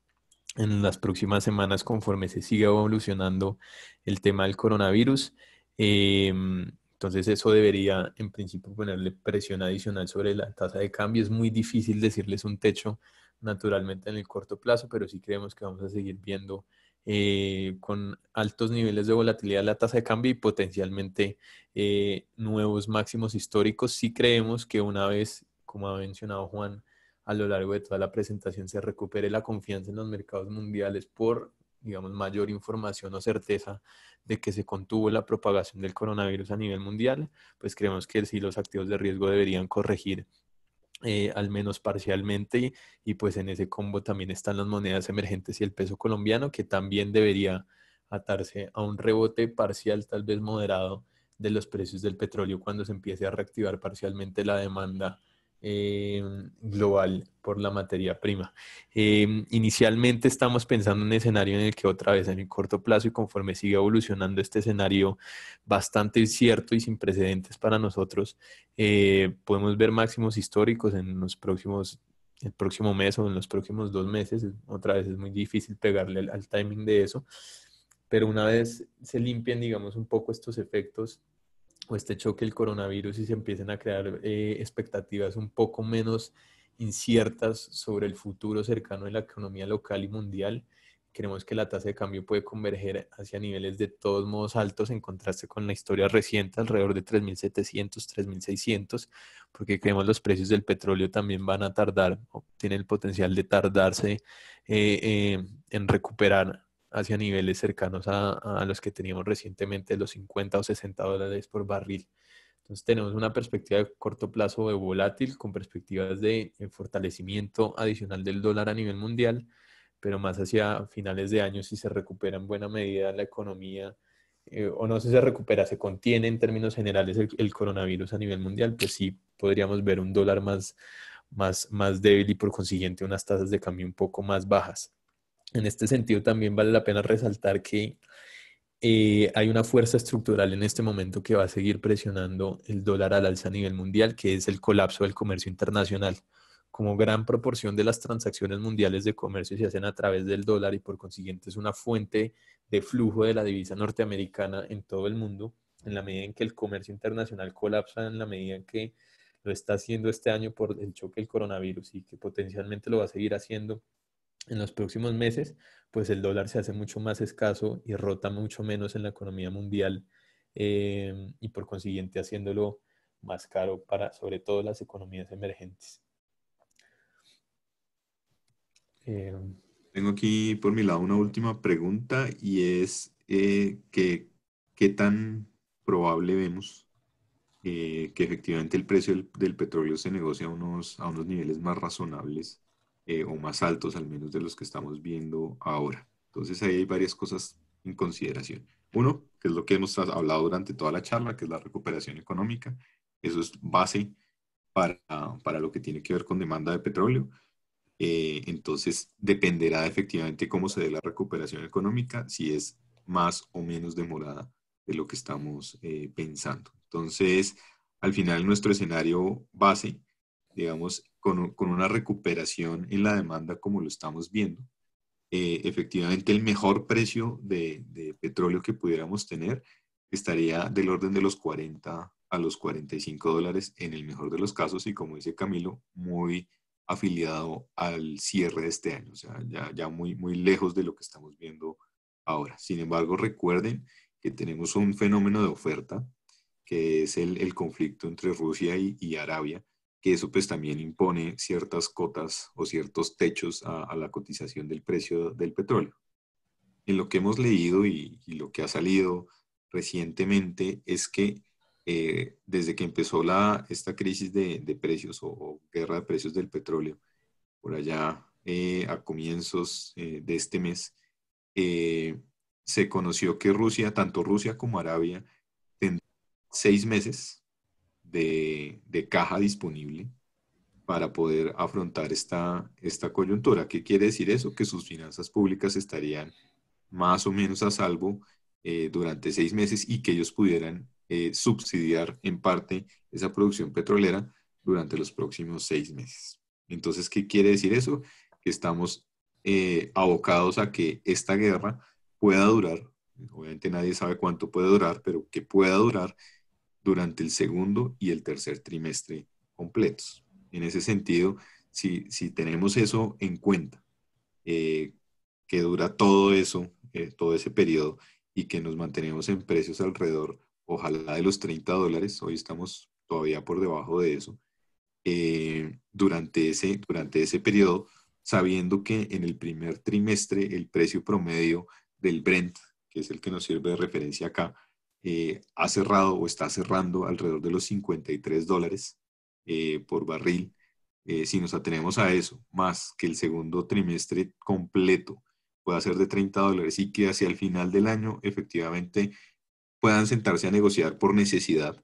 en las próximas semanas conforme se siga evolucionando el tema del coronavirus. Em, entonces eso debería en principio ponerle presión adicional sobre la tasa de cambio. Es muy difícil decirles un techo naturalmente en el corto plazo, pero sí creemos que vamos a seguir viendo eh, con altos niveles de volatilidad la tasa de cambio y potencialmente eh, nuevos máximos históricos. Sí creemos que una vez, como ha mencionado Juan, a lo largo de toda la presentación se recupere la confianza en los mercados mundiales por, digamos, mayor información o certeza de que se contuvo la propagación del coronavirus a nivel mundial, pues creemos que sí los activos de riesgo deberían corregir eh, al menos parcialmente, y, pues en ese combo también están las monedas emergentes y el peso colombiano, que también debería atarse a un rebote parcial, tal vez moderado, de los precios del petróleo cuando se empiece a reactivar parcialmente la demanda Em, global por la materia prima. Em, inicialmente estamos pensando en un escenario en el que otra vez en el corto plazo y conforme sigue evolucionando este escenario bastante incierto y sin precedentes para nosotros, eh, podemos ver máximos históricos en los próximos el próximo mes o en los próximos dos meses. Otra vez es muy difícil pegarle al, al timing de eso, pero una vez se limpian, digamos, un poco estos efectos, este choque el coronavirus y se empiecen a crear eh, expectativas un poco menos inciertas sobre el futuro cercano de la economía local y mundial. Creemos que la tasa de cambio puede converger hacia niveles de todos modos altos en contraste con la historia reciente, alrededor de 3.700, 3.600, porque creemos los precios del petróleo también van a tardar o tienen el potencial de tardarse eh, eh, en recuperar hacia niveles cercanos a, los que teníamos recientemente, los 50 o 60 dólares por barril. Entonces tenemos una perspectiva de corto plazo de volátil con perspectivas de eh, fortalecimiento adicional del dólar a nivel mundial, pero más hacia finales de año si se recupera en buena medida la economía eh, o no si se recupera, se contiene en términos generales el, coronavirus a nivel mundial, pues sí podríamos ver un dólar más, más, más débil y por consiguiente unas tasas de cambio un poco más bajas. En este sentido, también vale la pena resaltar que eh, hay una fuerza estructural en este momento que va a seguir presionando el dólar al alza a nivel mundial, que es el colapso del comercio internacional. Como gran proporción de las transacciones mundiales de comercio se hacen a través del dólar y por consiguiente es una fuente de flujo de la divisa norteamericana en todo el mundo, en la medida en que el comercio internacional colapsa, en la medida en que lo está haciendo este año por el choque del coronavirus y que potencialmente lo va a seguir haciendo en los próximos meses, pues el dólar se hace mucho más escaso y rota mucho menos en la economía mundial eh, y por consiguiente haciéndolo más caro para sobre todo las economías emergentes. Eh, Tengo aquí por mi lado una última pregunta y es eh, que, qué tan probable vemos que efectivamente el precio del, petróleo se negocie a unos, a unos niveles más razonables eh, o más altos al menos de los que estamos viendo ahora. Entonces ahí hay varias cosas en consideración. Uno, que es lo que hemos hablado durante toda la charla, que es la recuperación económica. Eso es base para, para lo que tiene que ver con demanda de petróleo. Eh, entonces, dependerá efectivamente cómo se dé la recuperación económica, si es más o menos demorada de lo que estamos eh, pensando. Entonces, al final, nuestro escenario base, digamos, con, una recuperación en la demanda como lo estamos viendo, eh, efectivamente el mejor precio de, petróleo que pudiéramos tener estaría del orden de los 40 a los 45 dólares en el mejor de los casos y como dice Camilo, muy afiliado al cierre de este año, o sea, ya, muy, muy lejos de lo que estamos viendo ahora. Sin embargo, recuerden que tenemos un fenómeno de oferta, que es el, conflicto entre Rusia y Arabia, que eso pues también impone ciertas cotas o ciertos techos a, la cotización del precio del petróleo. En lo que hemos leído y, lo que ha salido recientemente es que eh, desde que empezó la, esta crisis de, precios o, guerra de precios del petróleo, por allá eh, a comienzos eh, de este mes, se conoció que Rusia, tanto Rusia como Arabia, tendrían seis meses de, caja disponible para poder afrontar esta, esta coyuntura. ¿Qué quiere decir eso? Que sus finanzas públicas estarían más o menos a salvo eh, durante seis meses y que ellos pudieran eh, subsidiar en parte esa producción petrolera durante los próximos seis meses. Entonces, ¿qué quiere decir eso? Que estamos eh, abocados a que esta guerra pueda durar, obviamente nadie sabe cuánto puede durar, pero que pueda durar durante el segundo y el tercer trimestre completos. En ese sentido, si, si tenemos eso en cuenta, eh, que dura todo eso, eh, todo ese periodo, y que nos mantenemos en precios alrededor, ojalá de los 30 dólares, hoy estamos todavía por debajo de eso, eh, durante, ese, durante ese periodo, sabiendo que en el primer trimestre el precio promedio del Brent, que es el que nos sirve de referencia acá, eh, ha cerrado o está cerrando alrededor de los 53 dólares eh, por barril. Eh, si nos atenemos a eso, más que el segundo trimestre completo pueda ser de 30 dólares y que hacia el final del año efectivamente puedan sentarse a negociar por necesidad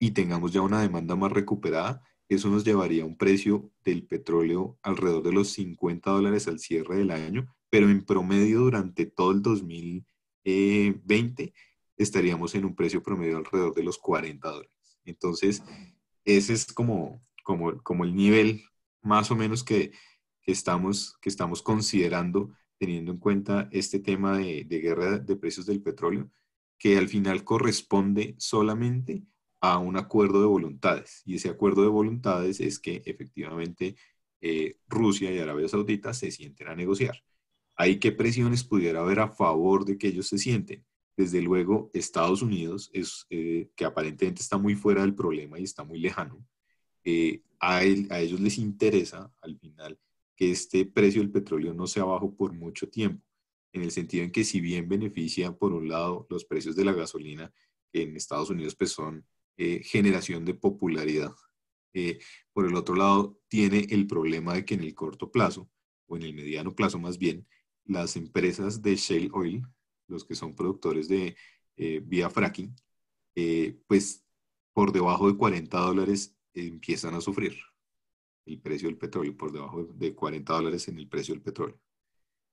y tengamos ya una demanda más recuperada, eso nos llevaría a un precio del petróleo alrededor de los 50 dólares al cierre del año, pero en promedio durante todo el 2020 estaríamos en un precio promedio alrededor de los 40 dólares. Entonces, ese es como, como, como el nivel más o menos que, estamos, que estamos considerando teniendo en cuenta este tema de, guerra de precios del petróleo, que al final corresponde solamente a un acuerdo de voluntades. Y ese acuerdo de voluntades es que efectivamente eh, Rusia y Arabia Saudita se sienten a negociar. ¿Hay qué presiones pudiera haber a favor de que ellos se sienten? desde luego Estados Unidos, es, eh, que aparentemente está muy fuera del problema y está muy lejano, eh, a, ellos les interesa al final que este precio del petróleo no sea bajo por mucho tiempo, en el sentido en que si bien beneficia por un lado los precios de la gasolina, que en Estados Unidos pues son eh, generación de popularidad, por el otro lado tiene el problema de que en el corto plazo, o en el mediano plazo más bien, las empresas de Shell Oil, los que son productores de eh, vía fracking, eh, pues por debajo de 40 dólares empiezan a sufrir el precio del petróleo, por debajo de 40 dólares en el precio del petróleo.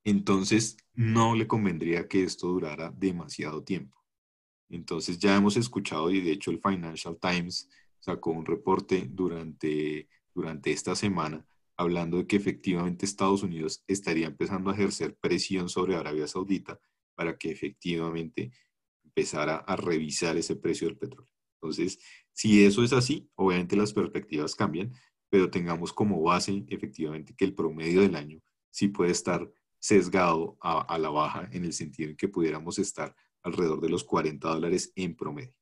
Entonces, no le convendría que esto durara demasiado tiempo. Entonces, ya hemos escuchado y de hecho el Financial Times sacó un reporte durante, durante esta semana hablando de que efectivamente Estados Unidos estaría empezando a ejercer presión sobre Arabia Saudita para que efectivamente empezara a revisar ese precio del petróleo. Entonces, si eso es así, obviamente las perspectivas cambian, pero tengamos como base efectivamente que el promedio del año sí puede estar sesgado a, la baja en el sentido en que pudiéramos estar alrededor de los 40 dólares en promedio.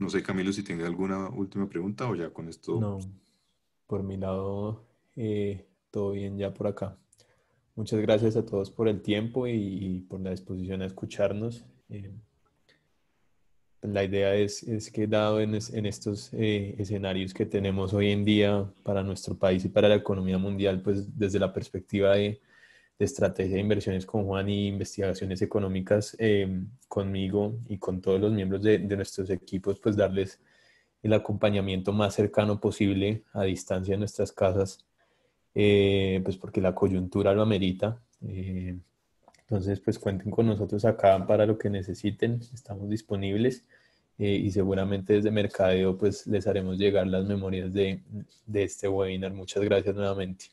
No sé, Camilo, si tiene alguna última pregunta o ya con esto. No, pues. por mi lado, eh, todo bien ya por acá. Muchas gracias a todos por el tiempo y, por la disposición a escucharnos. Eh, pues la idea es, es, que dado en, estos eh, escenarios que tenemos hoy en día para nuestro país y para la economía mundial, pues desde la perspectiva de de estrategia de inversiones con Juan y investigaciones económicas em, conmigo y con todos los miembros de, nuestros equipos, pues darles el acompañamiento más cercano posible a distancia de nuestras casas, eh, pues porque la coyuntura lo amerita. Eh, entonces, pues cuenten con nosotros acá para lo que necesiten, estamos disponibles eh, y seguramente desde Mercadeo pues les haremos llegar las memorias de, este webinar. Muchas gracias nuevamente.